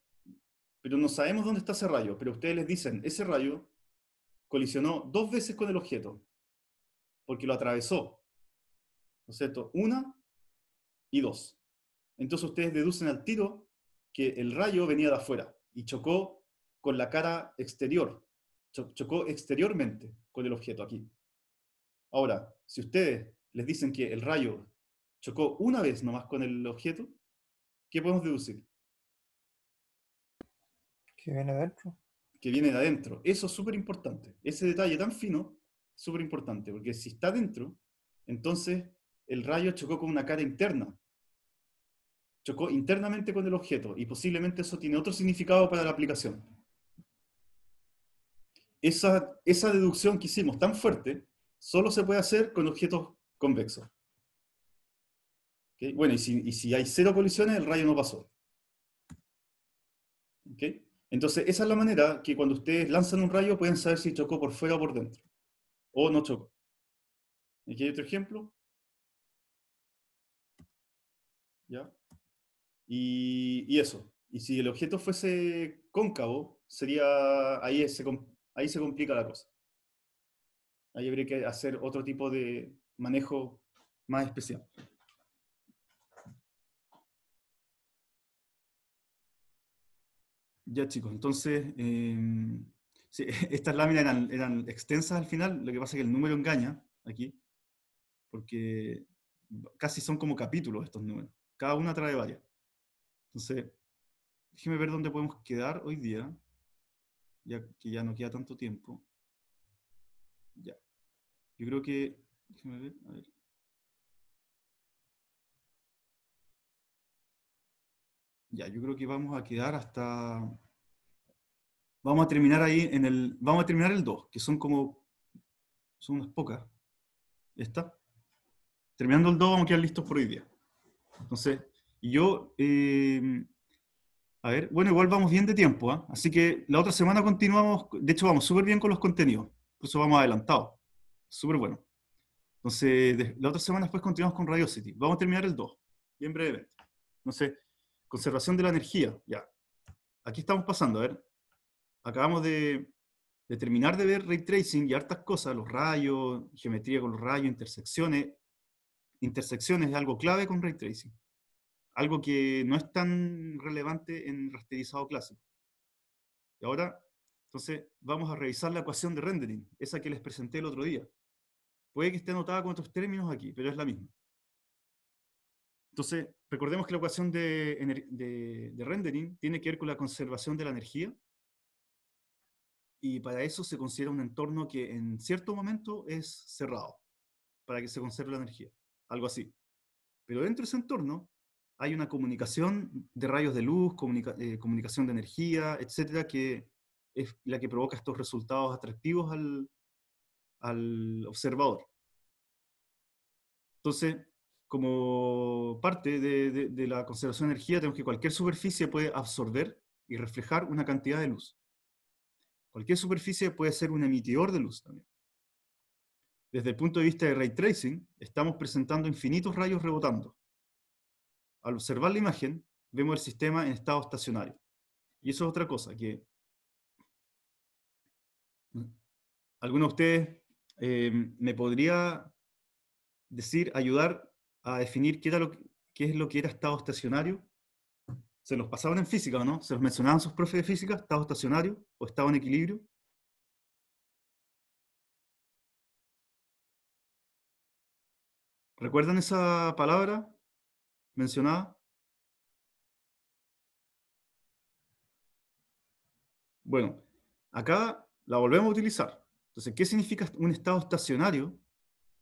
pero no sabemos dónde está ese rayo, pero ustedes les dicen, ese rayo colisionó dos veces con el objeto, porque lo atravesó, ¿no es cierto? Una y dos. Entonces ustedes deducen al tiro que el rayo venía de afuera y chocó con la cara exterior, chocó exteriormente con el objeto aquí. Ahora, si ustedes les dicen que el rayo chocó una vez nomás con el objeto, ¿qué podemos deducir? Que viene de adentro. Que viene de adentro. Eso es súper importante. Ese detalle tan fino, súper importante, porque si está adentro, entonces el rayo chocó con una cara interna. Chocó internamente con el objeto y posiblemente eso tiene otro significado para la aplicación. Esa, esa deducción que hicimos tan fuerte solo se puede hacer con objetos convexos. Bueno, y si, hay cero colisiones, el rayo no pasó. ¿Okay? Entonces, esa es la manera que cuando ustedes lanzan un rayo pueden saber si chocó por fuera o por dentro, o no chocó. Aquí hay otro ejemplo. ¿Ya? Y, eso. Y si el objeto fuese cóncavo, sería ahí se, ahí se complica la cosa. Ahí habría que hacer otro tipo de manejo más especial. Ya chicos, entonces, em, estas láminas eran, eran, extensas al final, lo que pasa es que el número engaña aquí, porque casi son como capítulos estos números, cada una trae varias. Entonces, déjeme ver dónde podemos quedar hoy día, ya que ya no queda tanto tiempo. Ya, yo creo que, déjeme ver, a ver. Ya, yo creo que vamos a quedar hasta... Vamos a terminar ahí en el... Vamos a terminar el 2, que son como... Son unas pocas. ¿Está? Terminando el 2 vamos a quedar listos por hoy día. Entonces, yo... Eh, a ver, bueno, igual vamos bien de tiempo, ¿ah? Así que la otra semana continuamos. De hecho, vamos súper bien con los contenidos. Por eso vamos adelantados. Súper bueno. Entonces, la otra semana después continuamos con Radio City. Vamos a terminar el 2, bien brevemente. Entonces... Conservación de la energía, ya. Aquí estamos pasando, a ver. Acabamos de, de terminar de ver ray tracing y hartas cosas, los rayos, geometría con los rayos, intersecciones. Intersecciones es algo clave con ray tracing. Algo que no es tan relevante en rasterizado clásico. Y ahora, entonces, vamos a revisar la ecuación de rendering, esa que les presenté el otro día. Puede que esté anotada con otros términos aquí, pero es la misma. Entonces, recordemos que la ecuación de, rendering tiene que ver con la conservación de la energía. Y para eso se considera un entorno que en cierto momento es cerrado, para que se conserve la energía, algo así. Pero dentro de ese entorno hay una comunicación de rayos de luz, eh, comunicación de energía, etcétera, que es la que provoca estos resultados atractivos al, al observador. Entonces, como parte de, la conservación de energía, tenemos que cualquier superficie puede absorber y reflejar una cantidad de luz. Cualquier superficie puede ser un emitidor de luz también. Desde el punto de vista de ray tracing, estamos presentando infinitos rayos rebotando. Al observar la imagen, vemos el sistema en estado estacionario. Y eso es otra cosa, que alguno de ustedes eh, me podría decir, ayudar a definir qué, lo, es lo que era estado estacionario. Se los pasaban en física, ¿o ¿no? Se los mencionaban sus profes de física, estado estacionario o estado en equilibrio. ¿Recuerdan esa palabra mencionada? Bueno, acá la volvemos a utilizar. Entonces, ¿qué significa un estado estacionario?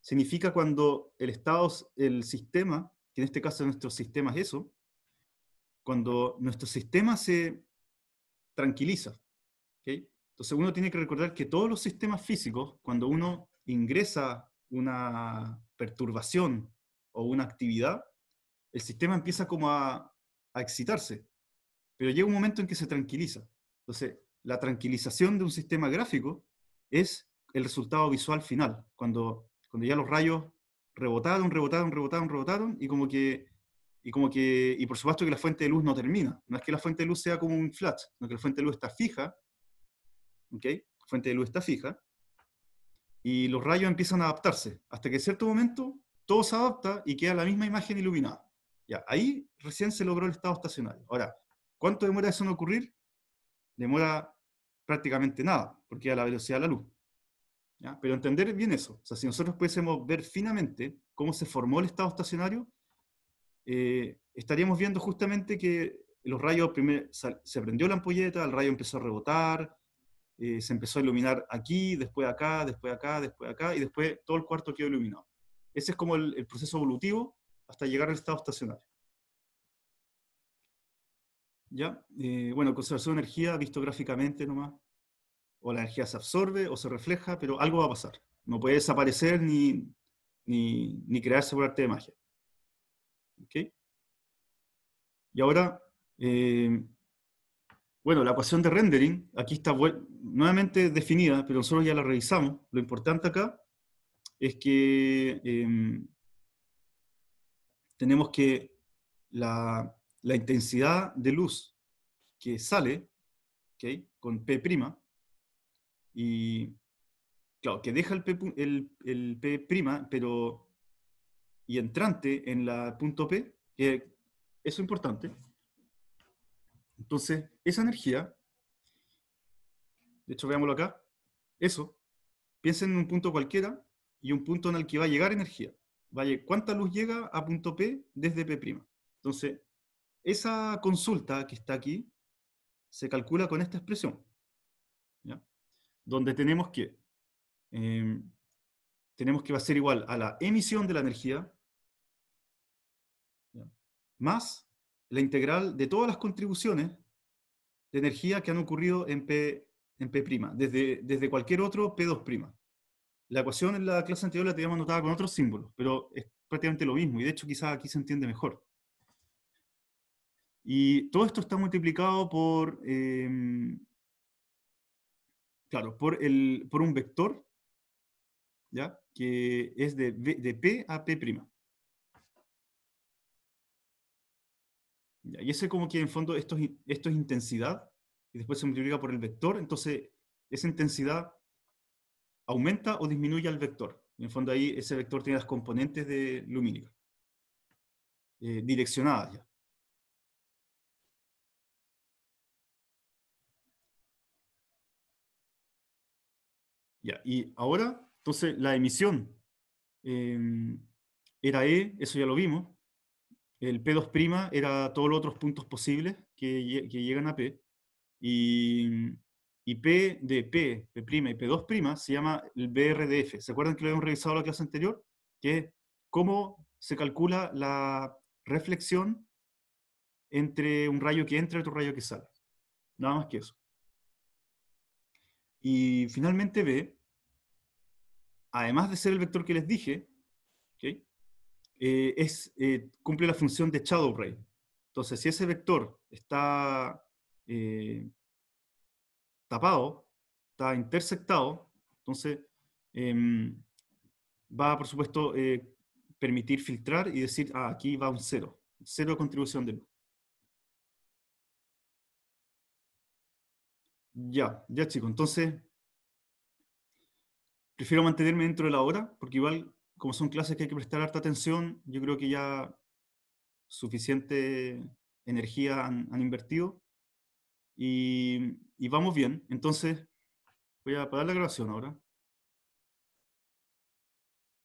significa cuando el Estado, el sistema, que en este caso nuestro sistema es eso, cuando nuestro sistema se tranquiliza. Entonces uno tiene que recordar que todos los sistemas físicos, cuando uno ingresa una perturbación o una actividad, el sistema empieza como a, a excitarse, pero llega un momento en que se tranquiliza. Entonces, la tranquilización de un sistema gráfico es el resultado visual final, cuando cuando ya los rayos rebotaron, rebotaron, rebotaron, rebotaron, y como que, y como que, y por supuesto que la fuente de luz no termina. No es que la fuente de luz sea como un flash, sino que la fuente de luz está fija, ¿ok? La fuente de luz está fija, y los rayos empiezan a adaptarse, hasta que en cierto momento todo se adapta y queda la misma imagen iluminada. Ya, ahí recién se logró el estado estacionario. Ahora, ¿cuánto demora eso en ocurrir? Demora prácticamente nada, porque a la velocidad de la luz. Pero entender bien eso. O sea, si nosotros pudiésemos ver finamente cómo se formó el estado estacionario, eh, estaríamos viendo justamente que los rayos, primero, se prendió la ampolleta, el rayo empezó a rebotar, eh, se empezó a iluminar aquí, después acá, después acá, después acá, y después todo el cuarto quedó iluminado. Ese es como el, proceso evolutivo hasta llegar al estado estacionario. ¿Ya? Eh, bueno, conservación de energía, visto gráficamente nomás, o la energía se absorbe o se refleja, pero algo va a pasar. No puede desaparecer ni, crearse por arte de magia. Y ahora, eh, bueno, la ecuación de rendering, aquí está nuevamente definida, pero nosotros ya la revisamos. Lo importante acá es que em, tenemos que la, intensidad de luz que sale, ¿okay? con P', y claro, que deja el P', el, P prima, pero y entrante en la punto P, que eso es importante. Entonces, esa energía, de hecho veámoslo acá, eso, piensen en un punto cualquiera y un punto en el que va a llegar energía. ¿cuánta luz llega a punto P desde P'? Entonces, esa consulta que está aquí se calcula con esta expresión donde tenemos que, em, tenemos que va a ser igual a la emisión de la energía más la integral de todas las contribuciones de energía que han ocurrido en P, en P', desde, desde cualquier otro P2'. La ecuación en la clase anterior la teníamos anotada con otros símbolos, pero es prácticamente lo mismo, y de hecho quizás aquí se entiende mejor. Y todo esto está multiplicado por, em, claro, por, el, por un vector, ¿ya? Que es de, P a P'. Y ese como que en fondo esto es, esto intensidad, y después se multiplica por el vector, entonces esa intensidad aumenta o disminuye al vector. En fondo ahí ese vector tiene las componentes de lumínica, eh, direccionadas ya. y ahora, entonces, la emisión em, era E, eso ya lo vimos. El P2' era todos los otros puntos posibles que, llegan a P. Em, y, P de P, P' y P2' se llama el BRDF. ¿Se acuerdan que lo habíamos revisado la clase anterior? Que es cómo se calcula la reflexión entre un rayo que entra y otro rayo que sale. Nada más que eso. Y finalmente B además de ser el vector que les dije, eh, es, eh, cumple la función de shadow ray. Entonces, si ese vector está eh, tapado, está intersectado, entonces em, va, por supuesto, permitir filtrar y decir, ah, aquí va un cero, cero contribución de luz. Ya, ya chicos, entonces prefiero mantenerme dentro de la hora, porque igual, como son clases que hay que prestar harta atención, yo creo que ya suficiente energía han, invertido y, y, vamos bien. Entonces, voy a apagar la grabación ahora.